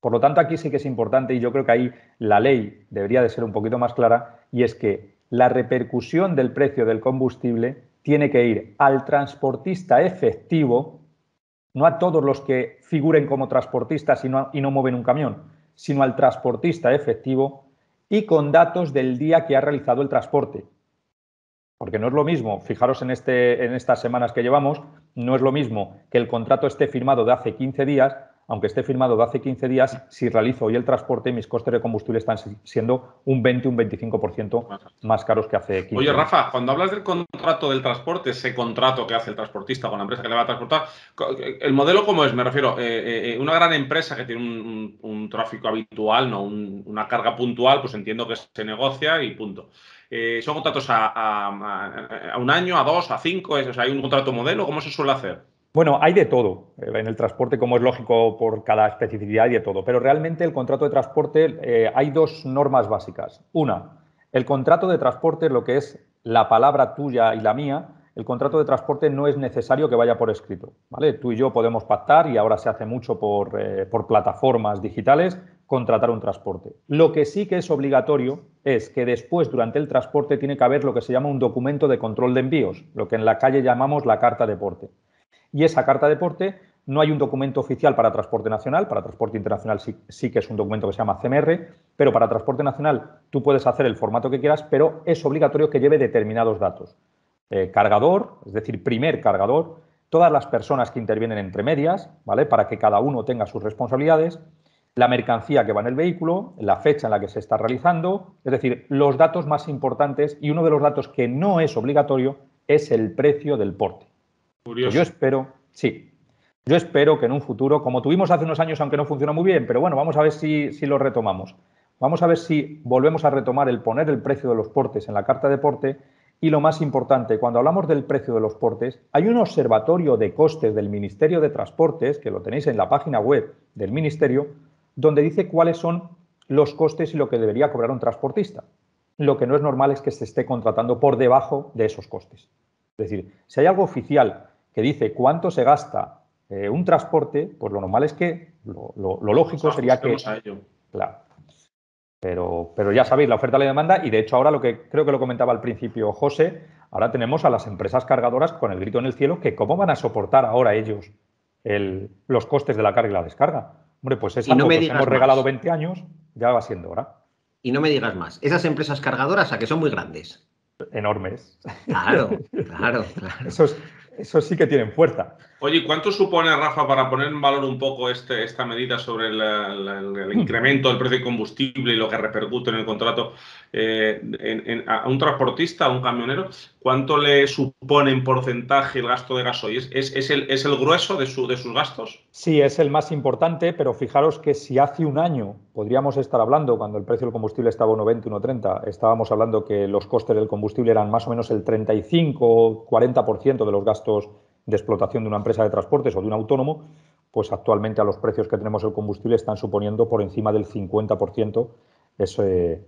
Por lo tanto, aquí sí que es importante y yo creo que ahí la ley debería de ser un poquito más clara y es que la repercusión del precio del combustible tiene que ir al transportista efectivo, no a todos los que figuren como transportistas y no, y no mueven un camión, sino al transportista efectivo y con datos del día que ha realizado el transporte. Porque no es lo mismo, fijaros en, este, en, estas semanas que llevamos, no es lo mismo que el contrato esté firmado de hace 15 días aunque esté firmado de hace 15 días, si realizo hoy el transporte, mis costes de combustible están siendo un 20, un 25% más caros que hace 15 Oye, Rafa, cuando hablas del contrato del transporte, ese contrato que hace el transportista con la empresa que le va a transportar, ¿el modelo cómo es? Me refiero, eh, eh, eh, una gran empresa que tiene un, tráfico habitual, no una carga puntual, pues entiendo que se negocia y punto. ¿Son contratos a, un año, a dos, a cinco? ¿Hay un contrato modelo? ¿Cómo se suele hacer? Bueno, hay de todo. Eh, en el transporte, como es lógico, por cada especificidad hay de todo. Pero realmente el contrato de transporte eh, hay dos normas básicas. Una, el contrato de transporte, lo que es la palabra tuya y la mía, el contrato de transporte no es necesario que vaya por escrito. ¿vale? Tú y yo podemos pactar, y ahora se hace mucho por, eh, por plataformas digitales, contratar un transporte. Lo que sí que es obligatorio es que después, durante el transporte, tiene que haber lo que se llama un documento de control de envíos, lo que en la calle llamamos la carta de porte y esa carta de porte, no hay un documento oficial para transporte nacional, para transporte internacional sí, que es un documento que se llama CMR, pero para transporte nacional tú puedes hacer el formato que quieras, pero es obligatorio que lleve determinados datos. Eh, cargador, es decir, primer cargador, todas las personas que intervienen entre medias, ¿vale? Para que cada uno tenga sus responsabilidades, la mercancía que va en el vehículo, la fecha en la que se está realizando, es decir, los datos más importantes y uno de los datos que no es obligatorio es el precio del porte. Pues yo espero, sí, yo espero que en un futuro, como tuvimos hace unos años, aunque no funcionó muy bien, pero bueno, vamos a ver si, si lo retomamos. Vamos a ver si volvemos a retomar el poner el precio de los portes en la carta de porte. Y lo más importante, cuando hablamos del precio de los portes, hay un observatorio de costes del Ministerio de Transportes, que lo tenéis en la página web del Ministerio, donde dice cuáles son los costes y lo que debería cobrar un transportista. Lo que no es normal es que se esté contratando por debajo de esos costes. Es decir, si hay algo oficial que dice cuánto se gasta eh, un transporte, pues lo normal es que lo, lógico sería que. Claro. Pero, ya sabéis, la oferta y la demanda, y de hecho, ahora lo que creo que lo comentaba al principio José, ahora tenemos a las empresas cargadoras con el grito en el cielo que cómo van a soportar ahora ellos los costes de la carga y la descarga. Hombre, pues es algo que hemos regalado 20 años, ya va siendo hora. Y no me digas más, esas empresas cargadoras a que son muy grandes. Enormes. Claro, claro, claro. Eso eso sí que tienen fuerza. Oye, ¿cuánto supone, Rafa, para poner en valor un poco este, esta medida sobre el, incremento del precio del combustible y lo que repercute en el contrato eh, a un transportista, a un camionero? ¿Cuánto le supone en porcentaje el gasto de gasoil? ¿Es, el, grueso de, de sus gastos? Sí, es el más importante, pero fijaros que si hace un año podríamos estar hablando, cuando el precio del combustible estaba 1,20, 1,30, estábamos hablando que los costes del combustible eran más o menos el 35-40% de los gastos de explotación de una empresa de transportes o de un autónomo, pues actualmente a los precios que tenemos el combustible están suponiendo por encima del 50% eh,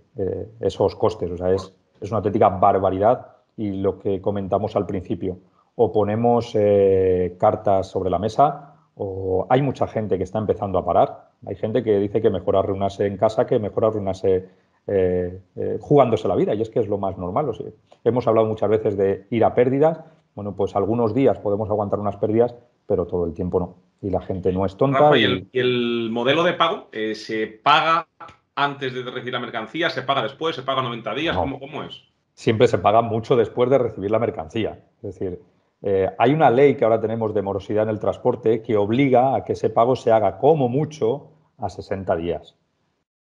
esos costes. O sea, es, una auténtica barbaridad y lo que comentamos al principio. O ponemos eh, cartas sobre la mesa o hay mucha gente que está empezando a parar. Hay gente que dice que mejor arruinarse en casa que mejor arruinarse eh, jugándose la vida y es que es lo más normal. O sea, hemos hablado muchas veces de ir a pérdidas bueno, pues algunos días podemos aguantar unas pérdidas, pero todo el tiempo no. Y la gente no es tonta. y, el, modelo de pago eh, se paga antes de recibir la mercancía, se paga después, se paga 90 días, ¿Cómo, es? Siempre se paga mucho después de recibir la mercancía. Es decir, eh, hay una ley que ahora tenemos de morosidad en el transporte que obliga a que ese pago se haga como mucho a 60 días.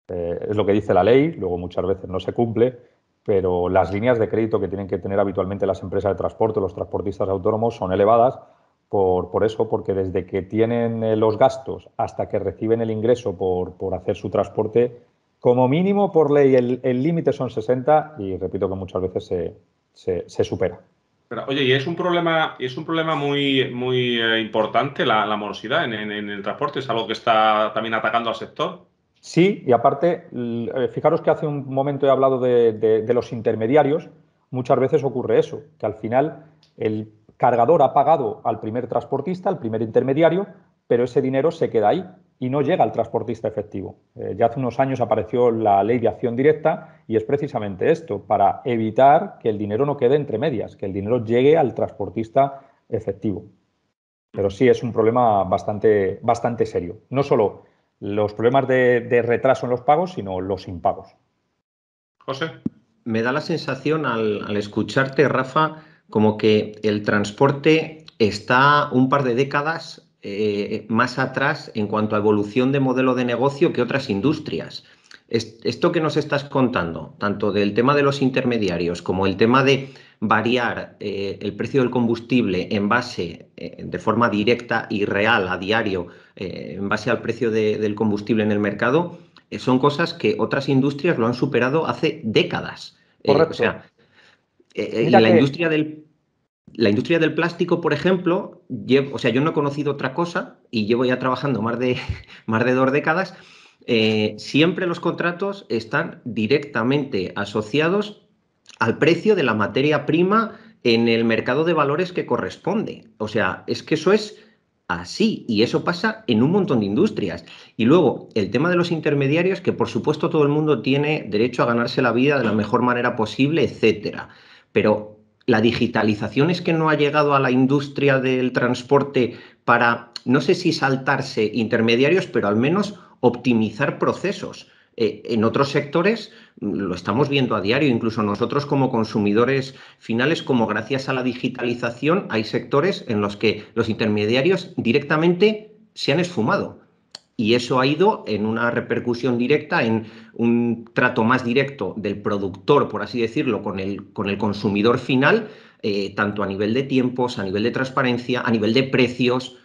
Eh, es lo que dice la ley, luego muchas veces no se cumple, pero las líneas de crédito que tienen que tener habitualmente las empresas de transporte, los transportistas autónomos, son elevadas por, eso, porque desde que tienen eh, los gastos hasta que reciben el ingreso por, hacer su transporte, como mínimo por ley el límite son 60 y repito que muchas veces se, supera. Pero, oye, y es un problema, es un problema muy, muy eh, importante la, la morosidad en, el transporte, es algo que está también atacando al sector. Sí, y aparte, eh, fijaros que hace un momento he hablado de, los intermediarios. Muchas veces ocurre eso, que al final el cargador ha pagado al primer transportista, al primer intermediario, pero ese dinero se queda ahí y no llega al transportista efectivo. Eh, ya hace unos años apareció la ley de acción directa y es precisamente esto, para evitar que el dinero no quede entre medias, que el dinero llegue al transportista efectivo. Pero sí es un problema bastante, bastante serio. No solo los problemas de, retraso en los pagos, sino los impagos. José. Me da la sensación al, escucharte, Rafa, como que el transporte está un par de décadas eh, más atrás en cuanto a evolución de modelo de negocio que otras industrias esto que nos estás contando, tanto del tema de los intermediarios como el tema de variar eh, el precio del combustible en base, eh, de forma directa y real a diario, eh, en base al precio del combustible en el mercado, son cosas que otras industrias lo han superado hace décadas. Correcto. o sea, la industria del la industria del plástico, por ejemplo, o sea, yo no he conocido otra cosa y llevo ya trabajando más de, más de dos décadas eh, siempre los contratos están directamente asociados al precio de la materia prima en el mercado de valores que corresponde. O sea, es que eso es así y eso pasa en un montón de industrias. Y luego el tema de los intermediarios, que por supuesto todo el mundo tiene derecho a ganarse la vida de la mejor manera posible, etcétera. Pero la digitalización es que no ha llegado a la industria del transporte para, no sé si saltarse intermediarios, pero al menos optimizar procesos. Eh, en otros sectores mm, lo estamos viendo a diario, incluso nosotros como consumidores finales, como gracias a la digitalización hay sectores en los que los intermediarios directamente se han esfumado. Y eso ha ido en una repercusión directa, en un trato más directo del productor, por así decirlo, con el, con el consumidor final, eh, tanto a nivel de tiempos, a nivel de transparencia, a nivel de precios,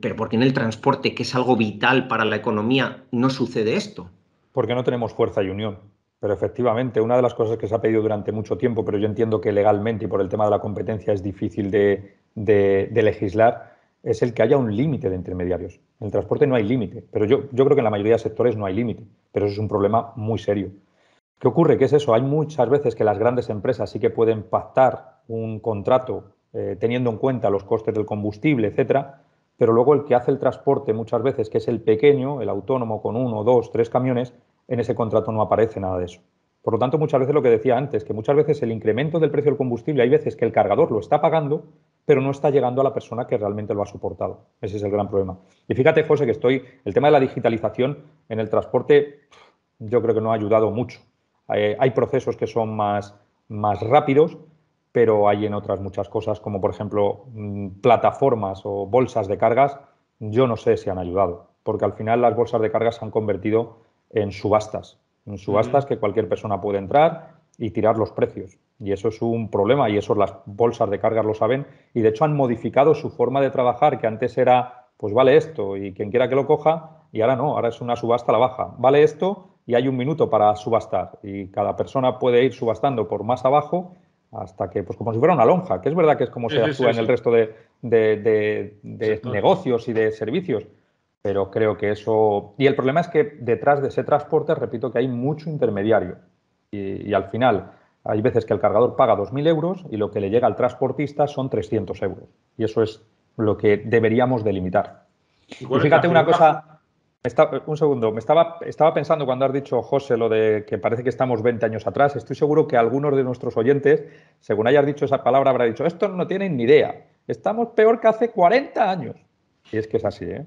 pero porque en el transporte, que es algo vital para la economía, no sucede esto? Porque no tenemos fuerza y unión. Pero efectivamente, una de las cosas que se ha pedido durante mucho tiempo, pero yo entiendo que legalmente y por el tema de la competencia es difícil de, legislar, es el que haya un límite de intermediarios. En el transporte no hay límite, pero yo, yo creo que en la mayoría de sectores no hay límite, pero eso es un problema muy serio. ¿Qué ocurre? ¿Qué es eso? Hay muchas veces que las grandes empresas sí que pueden pactar un contrato eh, teniendo en cuenta los costes del combustible, etcétera, pero luego el que hace el transporte muchas veces, que es el pequeño, el autónomo con uno, dos, tres camiones, en ese contrato no aparece nada de eso. Por lo tanto, muchas veces lo que decía antes, que muchas veces el incremento del precio del combustible, hay veces que el cargador lo está pagando, pero no está llegando a la persona que realmente lo ha soportado. Ese es el gran problema. Y fíjate, José, que estoy, el tema de la digitalización en el transporte, yo creo que no ha ayudado mucho. Eh, hay procesos que son más, más rápidos, pero hay en otras muchas cosas, como por ejemplo mm, plataformas o bolsas de cargas, yo no sé si han ayudado, porque al final las bolsas de cargas se han convertido en subastas, en subastas que cualquier persona puede entrar y tirar los precios. Y eso es un problema y eso las bolsas de cargas lo saben y de hecho han modificado su forma de trabajar, que antes era, pues vale esto y quien quiera que lo coja, y ahora no, ahora es una subasta a la baja. Vale esto y hay un minuto para subastar y cada persona puede ir subastando por más abajo hasta que, pues como si fuera una lonja, que es verdad que es como se actúa en el resto de, negocios y de servicios, pero creo que eso... Y el problema es que detrás de ese transporte, repito, que hay mucho intermediario. Y, al final, hay veces que el cargador paga 2.000 euros y lo que le llega al transportista son 300 euros. Y eso es lo que deberíamos delimitar. fíjate una cosa un segundo, me estaba, estaba pensando cuando has dicho, José, lo de que parece que estamos 20 años atrás. Estoy seguro que algunos de nuestros oyentes, según hayas dicho esa palabra, habrá dicho, esto no tienen ni idea. Estamos peor que hace 40 años. Y es que es así, ¿eh?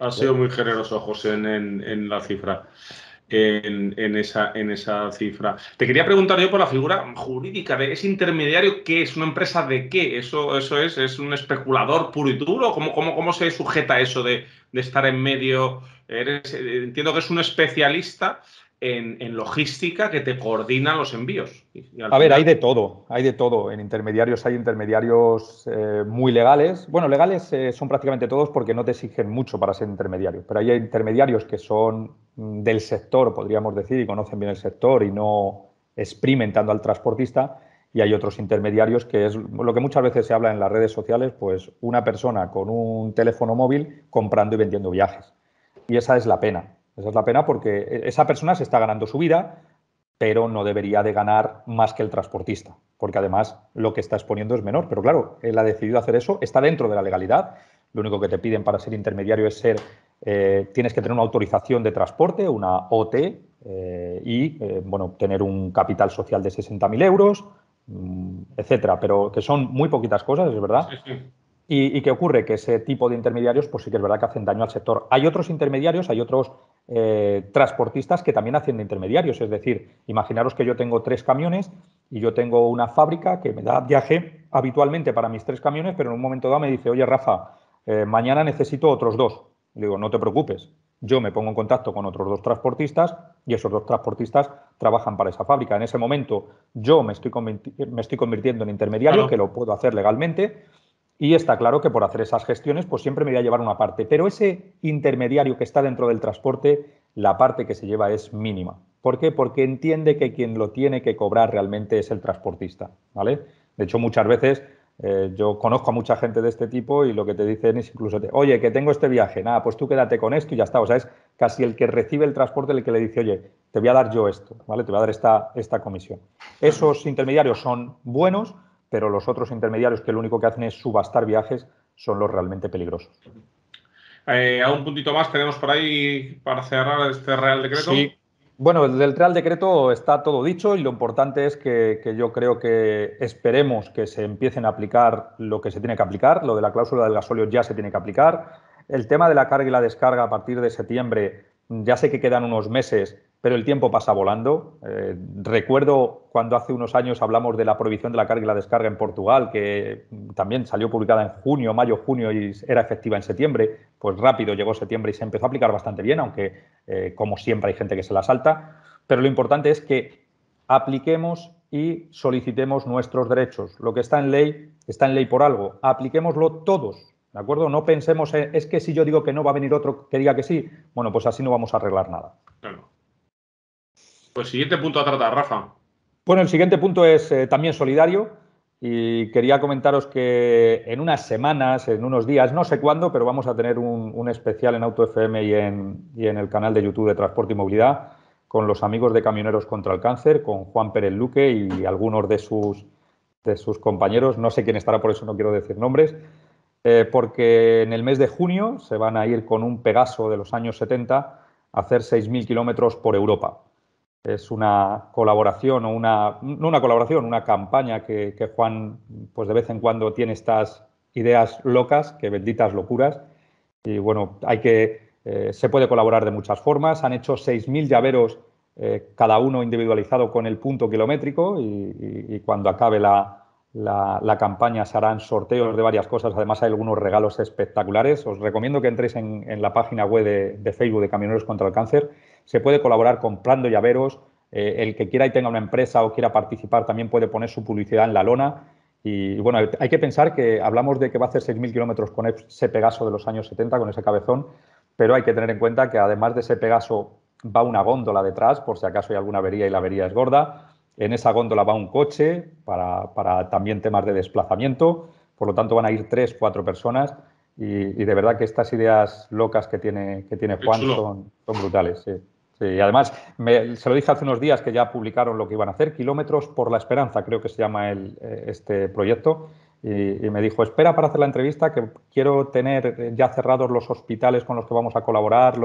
Ha sido muy generoso, José, en la cifra en, esa, en esa cifra. Te quería preguntar yo por la figura jurídica de ese intermediario, ¿qué es una empresa de qué? ¿Eso, eso es, es un especulador puro y duro? ¿Cómo, cómo, se sujeta eso de, estar en medio? Eh, entiendo que es un especialista en, logística que te coordina los envíos. a ver, hay de todo, hay de todo. En intermediarios hay intermediarios eh, muy legales. Bueno, legales eh, son prácticamente todos porque no te exigen mucho para ser intermediario, pero hay intermediarios que son mm, del sector, podríamos decir, y conocen bien el sector y no exprimen tanto al transportista. Y hay otros intermediarios que es lo que muchas veces se habla en las redes sociales, pues una persona con un teléfono móvil comprando y vendiendo viajes. Y esa es la pena esa es la pena porque e, esa persona se está ganando su vida, pero no debería de ganar más que el transportista, porque además lo que está exponiendo es menor. Pero claro, él ha decidido hacer eso, está dentro de la legalidad. Lo único que te piden para ser intermediario es ser, eh, tienes que tener una autorización de transporte, una OT, eh, y eh, bueno, tener un capital social de 60.000 euros, mm, etcétera, pero que son muy poquitas cosas, es verdad. ¿Y, que ocurre? Que ese tipo de intermediarios, pues sí que es verdad que hacen daño al sector. Hay otros intermediarios, hay otros eh, transportistas que también hacen de intermediarios. Es decir, imaginaros que yo tengo tres camiones y yo tengo una fábrica que me da viaje habitualmente para mis tres camiones, pero en un momento dado me dice, oye Rafa, eh, mañana necesito otros dos. Le digo, no te preocupes, yo me pongo en contacto con otros dos transportistas y esos dos transportistas trabajan para esa fábrica. En ese momento yo me estoy, convirtiendo en intermediario, que lo puedo hacer legalmente, y está claro que por hacer esas gestiones, pues siempre me voy a llevar una parte. Pero ese intermediario que está dentro del transporte, la parte que se lleva es mínima. ¿Por qué? Porque entiende que quien lo tiene que cobrar realmente es el transportista. ¿vale? De hecho, muchas veces eh, yo conozco a mucha gente de este tipo y lo que te dicen es incluso, te, oye, que tengo este viaje, nada, pues tú quédate con esto y ya está. O sea, es casi el que recibe el transporte el que le dice, oye, te voy a dar yo esto, ¿vale? Te voy a dar esta, esta comisión. Esos intermediarios son buenos pero los otros intermediarios que lo único que hacen es subastar viajes son los realmente peligrosos. Eh, a un puntito más tenemos por ahí para cerrar este Real Decreto. Sí. Bueno, el del Real Decreto está todo dicho y lo importante es que, que, yo creo que esperemos que se empiecen a aplicar lo que se tiene que aplicar. Lo de la cláusula del gasolio ya se tiene que aplicar. El tema de la carga y la descarga a partir de septiembre, ya sé que quedan unos meses, pero el tiempo pasa volando. Eh, recuerdo cuando hace unos años hablamos de la prohibición de la carga y la descarga en Portugal, que también salió publicada en junio, mayo, junio y era efectiva en septiembre. Pues rápido llegó septiembre y se empezó a aplicar bastante bien, aunque eh, como siempre hay gente que se la salta. Pero lo importante es que apliquemos y solicitemos nuestros derechos. Lo que está en ley está en ley por algo. Apliquémoslo todos, ¿de acuerdo? No pensemos, es que si yo digo que no va a venir otro que diga que sí, bueno, pues así no vamos a arreglar nada. Claro. Pues siguiente punto a tratar, Rafa. Bueno, el siguiente punto es eh, también solidario y quería comentaros que en unas semanas, en unos días, no sé cuándo, pero vamos a tener un, especial en Auto FM y en, el canal de YouTube de Transporte y Movilidad con los amigos de Camioneros contra el Cáncer, con Juan Pérez Luque y algunos de sus, compañeros. No sé quién estará, por eso no quiero decir nombres, eh, porque en el mes de junio se van a ir con un Pegaso de los años 70 a hacer 6.000 kilómetros por Europa es una colaboración o una, no una colaboración, una campaña que, Juan pues de vez en cuando tiene estas ideas locas, que benditas locuras. Y bueno, hay que, eh, se puede colaborar de muchas formas. Han hecho 6.000 llaveros, eh, cada uno individualizado con el punto kilométrico y, cuando acabe la, campaña se harán sorteos de varias cosas. Además hay algunos regalos espectaculares. Os recomiendo que entréis en, la página web de Facebook de Camioneros contra el Cáncer se puede colaborar comprando llaveros. Eh, el que quiera y tenga una empresa o quiera participar también puede poner su publicidad en la lona. Y, bueno, hay que pensar que hablamos de que va a hacer 6.000 kilómetros con ese Pegaso de los años 70, con ese cabezón, pero hay que tener en cuenta que además de ese Pegaso va una góndola detrás, por si acaso hay alguna avería y la avería es gorda. En esa góndola va un coche para, para también temas de desplazamiento. Por lo tanto, van a ir tres, cuatro personas. Y, de verdad que estas ideas locas que tiene, que tiene Juan son, brutales. y además, me, se lo dije hace unos días que ya publicaron lo que iban a hacer, Kilómetros por la Esperanza, creo que se llama el, eh, este proyecto, y, me dijo, espera para hacer la entrevista, que quiero tener eh, ya cerrados los hospitales con los que vamos a colaborar,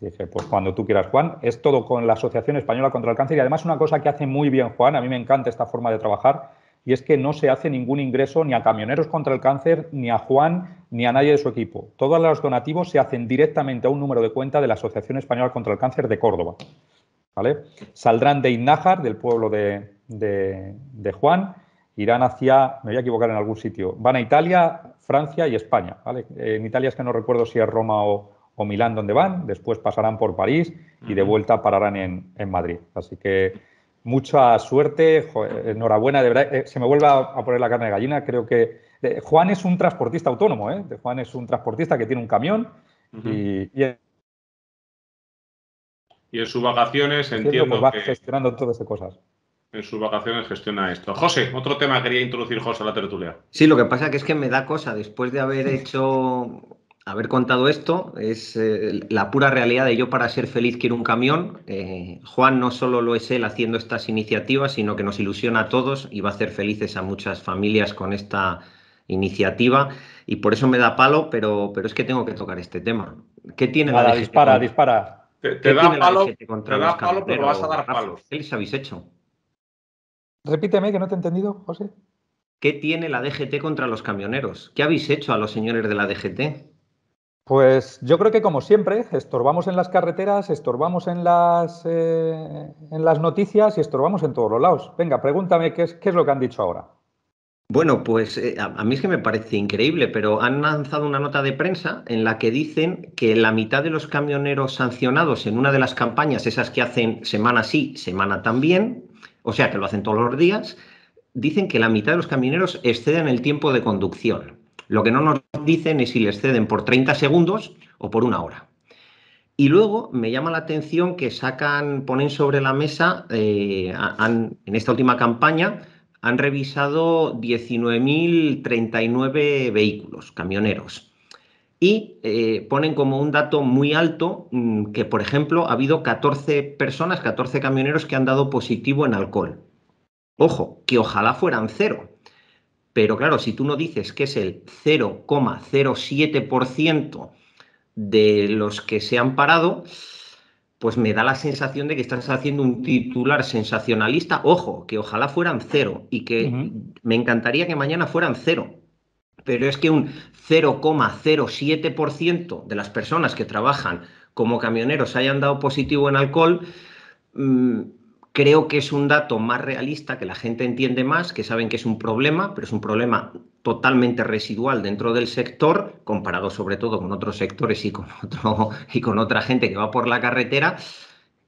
Dije, pues cuando tú quieras, Juan. Es todo con la Asociación Española contra el Cáncer y además una cosa que hace muy bien Juan, a mí me encanta esta forma de trabajar, y es que no se hace ningún ingreso ni a Camioneros contra el Cáncer, ni a Juan, ni a nadie de su equipo. Todos los donativos se hacen directamente a un número de cuenta de la Asociación Española contra el Cáncer de Córdoba. ¿vale? Saldrán de Innájar, del pueblo de, Juan, irán hacia, me voy a equivocar en algún sitio, van a Italia, Francia y España. En Italia es que no recuerdo si es Roma o, Milán donde van, después pasarán por París y de vuelta pararán en, Madrid. Así que mucha suerte, eh, enhorabuena, eh, se me vuelve a, a poner la carne de gallina, creo que Juan es un transportista autónomo, ¿eh? Juan es un transportista que tiene un camión y, en sus vacaciones entiendo pues va gestionando todas esas cosas. En sus vacaciones gestiona esto. José, otro tema quería introducir José a la tertulia. Sí, lo que pasa que es que me da cosa después de haber hecho haber contado esto es eh, la pura realidad de yo para ser feliz quiero un camión. Eh, Juan no solo lo es él haciendo estas iniciativas, sino que nos ilusiona a todos y va a hacer felices a muchas familias con esta iniciativa y por eso me da palo, pero, pero es que tengo que tocar este tema. ¿Qué tiene la DGT? Dispara, contra, dispara. Te, da palo, pero vas a dar ¿Qué les habéis hecho? Repíteme que no te he entendido, José. ¿Qué tiene la DGT contra los camioneros? ¿Qué habéis hecho a los señores de la DGT? Pues yo creo que como siempre, estorbamos en las carreteras, estorbamos en las, eh, en las noticias y estorbamos en todos los lados. Venga, pregúntame qué es, qué es lo que han dicho ahora. Bueno, pues eh, a mí es que me parece increíble, pero han lanzado una nota de prensa en la que dicen que la mitad de los camioneros sancionados en una de las campañas, esas que hacen semana sí, semana también, o sea que lo hacen todos los días, dicen que la mitad de los camioneros exceden el tiempo de conducción. Lo que no nos dicen es si les exceden por 30 segundos o por una hora. Y luego me llama la atención que sacan, ponen sobre la mesa, eh, en esta última campaña, han revisado 19.039 vehículos camioneros. Y eh, ponen como un dato muy alto mm, que, por ejemplo, ha habido 14 personas, 14 camioneros que han dado positivo en alcohol. Ojo, que ojalá fueran cero. Pero claro, si tú no dices que es el 0,07% de los que se han parado, pues me da la sensación de que estás haciendo un titular sensacionalista. Ojo, que ojalá fueran cero y que me encantaría que mañana fueran cero. Pero es que un 0,07% de las personas que trabajan como camioneros hayan dado positivo en alcohol, mm, Creo que es un dato más realista, que la gente entiende más, que saben que es un problema, pero es un problema totalmente residual dentro del sector, comparado sobre todo con otros sectores y con, otra gente que va por la carretera.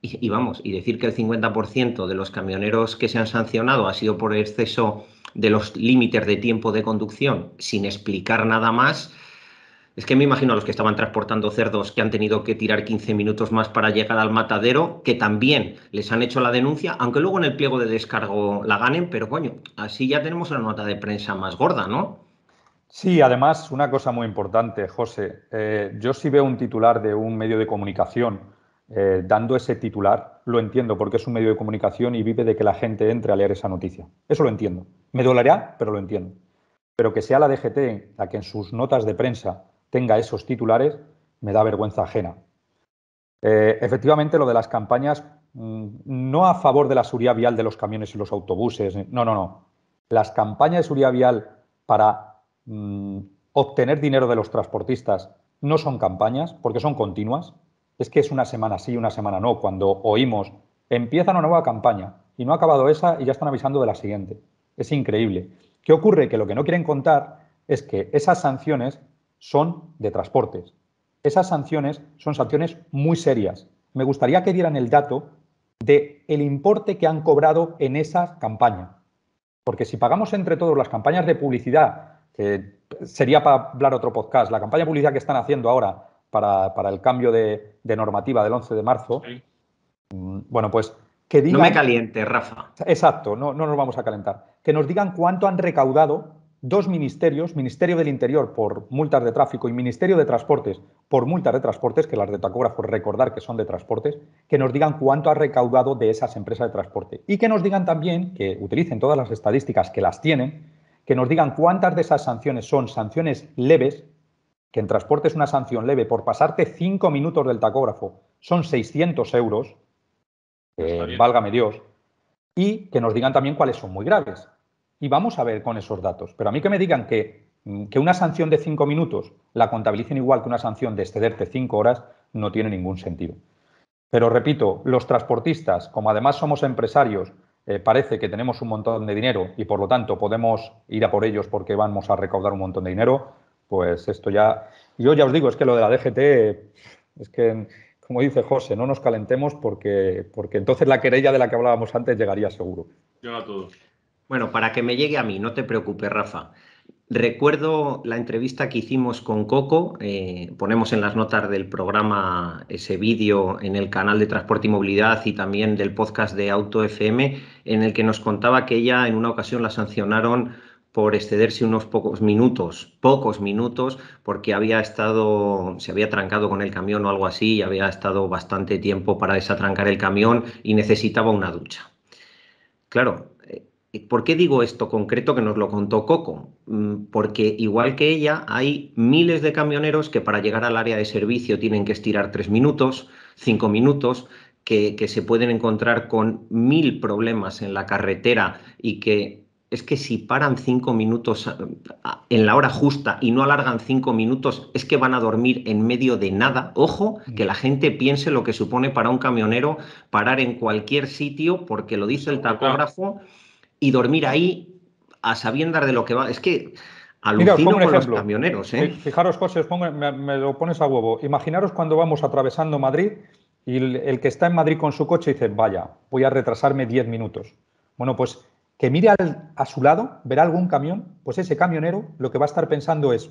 Y, y vamos, y decir que el 50% de los camioneros que se han sancionado ha sido por exceso de los límites de tiempo de conducción sin explicar nada más, es que me imagino a los que estaban transportando cerdos que han tenido que tirar 15 minutos más para llegar al matadero, que también les han hecho la denuncia, aunque luego en el pliego de descargo la ganen, pero coño, así ya tenemos la nota de prensa más gorda, ¿no? Sí, además, una cosa muy importante, José. Eh, yo si veo un titular de un medio de comunicación eh, dando ese titular, lo entiendo porque es un medio de comunicación y vive de que la gente entre a leer esa noticia. Eso lo entiendo. Me dolerá, pero lo entiendo. Pero que sea la DGT la que en sus notas de prensa tenga esos titulares, me da vergüenza ajena. Eh, efectivamente, lo de las campañas, mm, no a favor de la seguridad vial de los camiones y los autobuses, no, no, no. Las campañas de seguridad vial para mm, obtener dinero de los transportistas no son campañas, porque son continuas. Es que es una semana sí, una semana no. Cuando oímos, empieza una nueva campaña y no ha acabado esa y ya están avisando de la siguiente. Es increíble. ¿Qué ocurre? Que lo que no quieren contar es que esas sanciones son de transportes. Esas sanciones son sanciones muy serias. Me gustaría que dieran el dato de el importe que han cobrado en esa campaña. Porque si pagamos entre todos las campañas de publicidad, que sería para hablar otro podcast, la campaña de publicidad que están haciendo ahora para, el cambio de, normativa del 11 de marzo, mm, bueno, pues que digan... No me caliente, Rafa. Exacto, no, no nos vamos a calentar. Que nos digan cuánto han recaudado dos ministerios, Ministerio del Interior por multas de tráfico y Ministerio de Transportes por multas de transportes, que las de tacógrafo recordar que son de transportes, que nos digan cuánto ha recaudado de esas empresas de transporte y que nos digan también, que utilicen todas las estadísticas que las tienen, que nos digan cuántas de esas sanciones son sanciones leves, que en transporte es una sanción leve por pasarte cinco minutos del tacógrafo, son 600 euros, válgame Dios, y que nos digan también cuáles son muy graves y vamos a ver con esos datos. Pero a mí que me digan que, mm, que una sanción de cinco minutos la contabilicen igual que una sanción de excederte cinco horas no tiene ningún sentido. Pero repito, los transportistas, como además somos empresarios, eh, parece que tenemos un montón de dinero y por lo tanto podemos ir a por ellos porque vamos a recaudar un montón de dinero, pues esto ya, yo ya os digo, es que lo de la DGT, es que, como dice José, no nos calentemos porque, porque entonces la querella de la que hablábamos antes llegaría seguro. Llega todos. Bueno, para que me llegue a mí, no te preocupes, Rafa. Recuerdo la entrevista que hicimos con Coco, eh, ponemos en las notas del programa ese vídeo en el canal de Transporte y Movilidad y también del podcast de Auto FM, en el que nos contaba que ella en una ocasión la sancionaron por excederse unos pocos minutos, pocos minutos, porque había estado, se había trancado con el camión o algo así y había estado bastante tiempo para desatrancar el camión y necesitaba una ducha. Claro, ¿Por qué digo esto concreto que nos lo contó Coco? Mm, porque igual que ella, hay miles de camioneros que para llegar al área de servicio tienen que estirar tres minutos, cinco minutos, que, se pueden encontrar con mil problemas en la carretera y que es que si paran cinco minutos ah, ah, en la hora justa y no alargan cinco minutos, es que van a dormir en medio de nada. Ojo, que la gente piense lo que supone para un camionero parar en cualquier sitio porque lo dice el tacógrafo y dormir ahí a sabiendas de lo que va. Es que alucino los camioneros. ¿eh? Fijaros, José, me, lo pones a huevo. Imaginaros cuando vamos atravesando Madrid y el, que está en Madrid con su coche dice, vaya, voy a retrasarme 10 minutos. Bueno, pues que mire a su lado, verá algún camión, pues ese camionero lo que va a estar pensando es,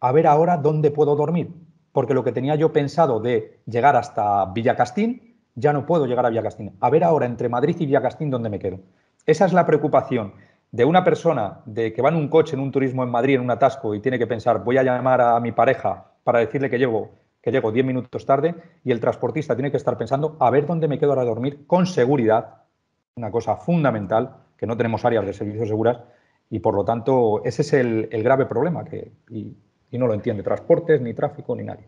a ver ahora dónde puedo dormir. Porque lo que tenía yo pensado de llegar hasta Villacastín, ya no puedo llegar a Villacastín. A ver ahora entre Madrid y Villacastín dónde me quedo. Esa es la preocupación de una persona de que va en un coche, en un turismo en Madrid, en un atasco y tiene que pensar, voy a llamar a mi pareja para decirle que llevo que llego 10 minutos tarde y el transportista tiene que estar pensando a ver dónde me quedo ahora a dormir con seguridad, una cosa fundamental, que no tenemos áreas de servicios seguras y por lo tanto ese es el, grave problema que, y no lo entiende transportes, ni tráfico, ni nadie.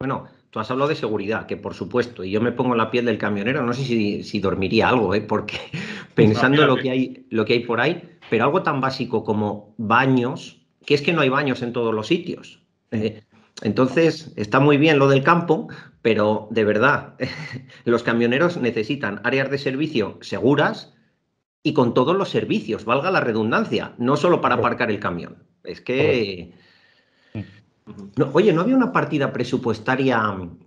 Bueno, tú has hablado de seguridad, que por supuesto, y yo me pongo la piel del camionero, no sé si, dormiría algo, ¿eh? porque pensando lo, que hay, lo que hay por ahí, pero algo tan básico como baños, que es que no hay baños en todos los sitios. ¿eh? entonces, está muy bien lo del campo, pero de verdad, los camioneros necesitan áreas de servicio seguras y con todos los servicios, valga la redundancia, no solo para aparcar el camión. Es que oye, ¿no había una partida presupuestaria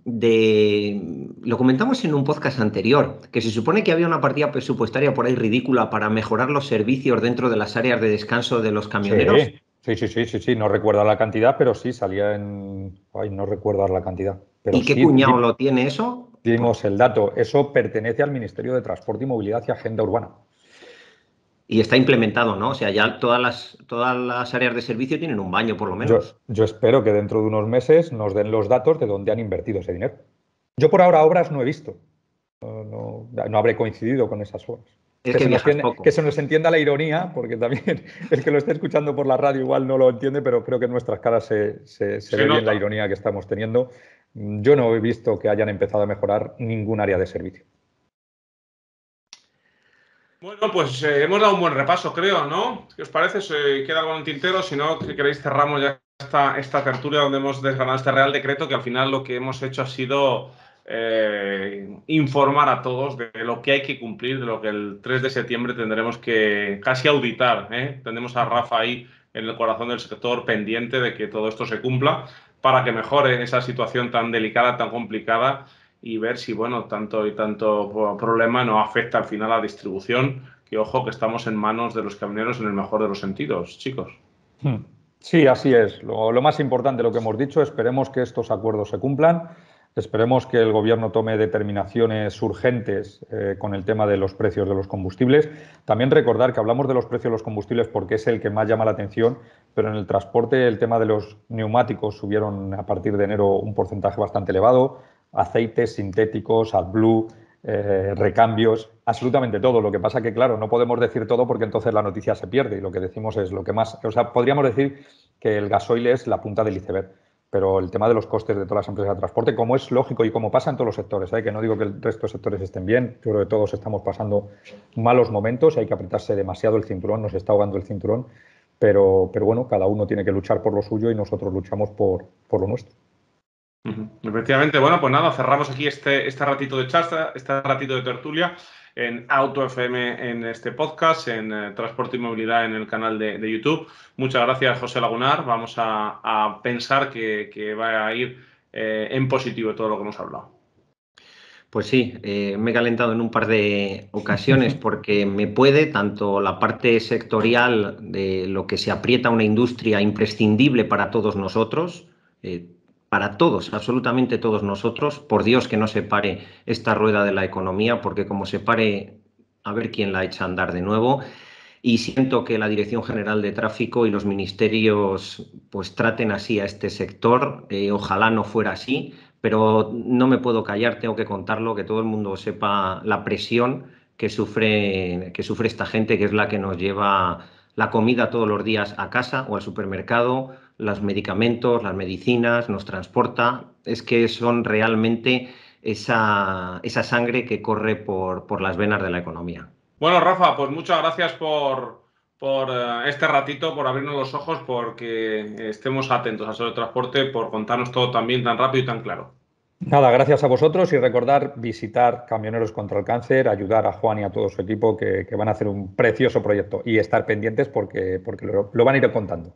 de... Lo comentamos en un podcast anterior, que se supone que había una partida presupuestaria por ahí ridícula para mejorar los servicios dentro de las áreas de descanso de los camioneros. Sí, sí, sí, sí, sí, no recuerdo la cantidad, pero sí salía en... Ay, no recuerdo la cantidad. ¿Y qué cuñado lo tiene eso? Dimos el dato. Eso pertenece al Ministerio de Transporte y Movilidad y Agenda Urbana. Y está implementado, ¿no? O sea, ya todas las, todas las áreas de servicio tienen un baño, por lo menos. Yo, espero que dentro de unos meses nos den los datos de dónde han invertido ese dinero. Yo por ahora obras no he visto. No, no, habré coincidido con esas obras. que, se nos entienda la ironía, porque también el que lo esté escuchando por la radio igual no lo entiende, pero creo que en nuestras caras se, ve bien la ironía que estamos teniendo. Yo no he visto que hayan empezado a mejorar ningún área de servicio. Bueno, pues eh, hemos dado un buen repaso, creo, ¿no? ¿Qué os parece? ¿Se queda algo en el tintero, si no, que queréis cerramos ya esta, esta tertulia donde hemos desgranado este Real Decreto, que al final lo que hemos hecho ha sido eh, informar a todos de lo que hay que cumplir, de lo que el 3 de septiembre tendremos que casi auditar. ¿eh? Tenemos a Rafa ahí en el corazón del sector pendiente de que todo esto se cumpla para que mejore esa situación tan delicada, tan complicada y ver si, bueno, tanto y tanto problema no afecta al final a la distribución, que ojo que estamos en manos de los camioneros en el mejor de los sentidos, chicos. Hmm. Sí, así es. Lo, más importante, lo que hemos dicho, esperemos que estos acuerdos se cumplan, esperemos que el Gobierno tome determinaciones urgentes eh, con el tema de los precios de los combustibles. También recordar que hablamos de los precios de los combustibles porque es el que más llama la atención, pero en el transporte el tema de los neumáticos subieron a partir de enero un porcentaje bastante elevado aceites sintéticos, AdBlue, eh, recambios, absolutamente todo. Lo que pasa que, claro, no podemos decir todo porque entonces la noticia se pierde y lo que decimos es lo que más... O sea, podríamos decir que el gasoil es la punta del iceberg, pero el tema de los costes de todas las empresas de transporte, como es lógico y como pasa en todos los sectores, hay ¿eh? que no digo que el resto de sectores estén bien, yo creo que todos estamos pasando malos momentos hay que apretarse demasiado el cinturón, nos está ahogando el cinturón, pero, pero bueno, cada uno tiene que luchar por lo suyo y nosotros luchamos por, por lo nuestro. Efectivamente, bueno, pues nada, cerramos aquí este, este, ratito de charla, este ratito de tertulia en Auto FM en este podcast, en eh, Transporte y Movilidad en el canal de, YouTube. Muchas gracias, José Lagunar. Vamos a, pensar que, va a ir eh, en positivo todo lo que hemos hablado. Pues sí, eh, me he calentado en un par de ocasiones porque me puede tanto la parte sectorial de lo que se aprieta una industria imprescindible para todos nosotros, para todos, absolutamente todos nosotros. Por Dios que no se pare esta rueda de la economía, porque como se pare, a ver quién la echa a andar de nuevo. Y siento que la Dirección General de Tráfico y los ministerios pues traten así a este sector. Eh, ojalá no fuera así, pero no me puedo callar, tengo que contarlo, que todo el mundo sepa la presión que sufre, que sufre esta gente, que es la que nos lleva la comida todos los días a casa o al supermercado los medicamentos, las medicinas, nos transporta, es que son realmente esa, sangre que corre por, las venas de la economía. Bueno, Rafa, pues muchas gracias por, por eh, este ratito, por abrirnos los ojos, porque estemos atentos al sobre transporte, por contarnos todo también tan rápido y tan claro. Nada, gracias a vosotros y recordar visitar Camioneros contra el Cáncer, ayudar a Juan y a todo su equipo que, van a hacer un precioso proyecto y estar pendientes porque, porque lo van a ir contando.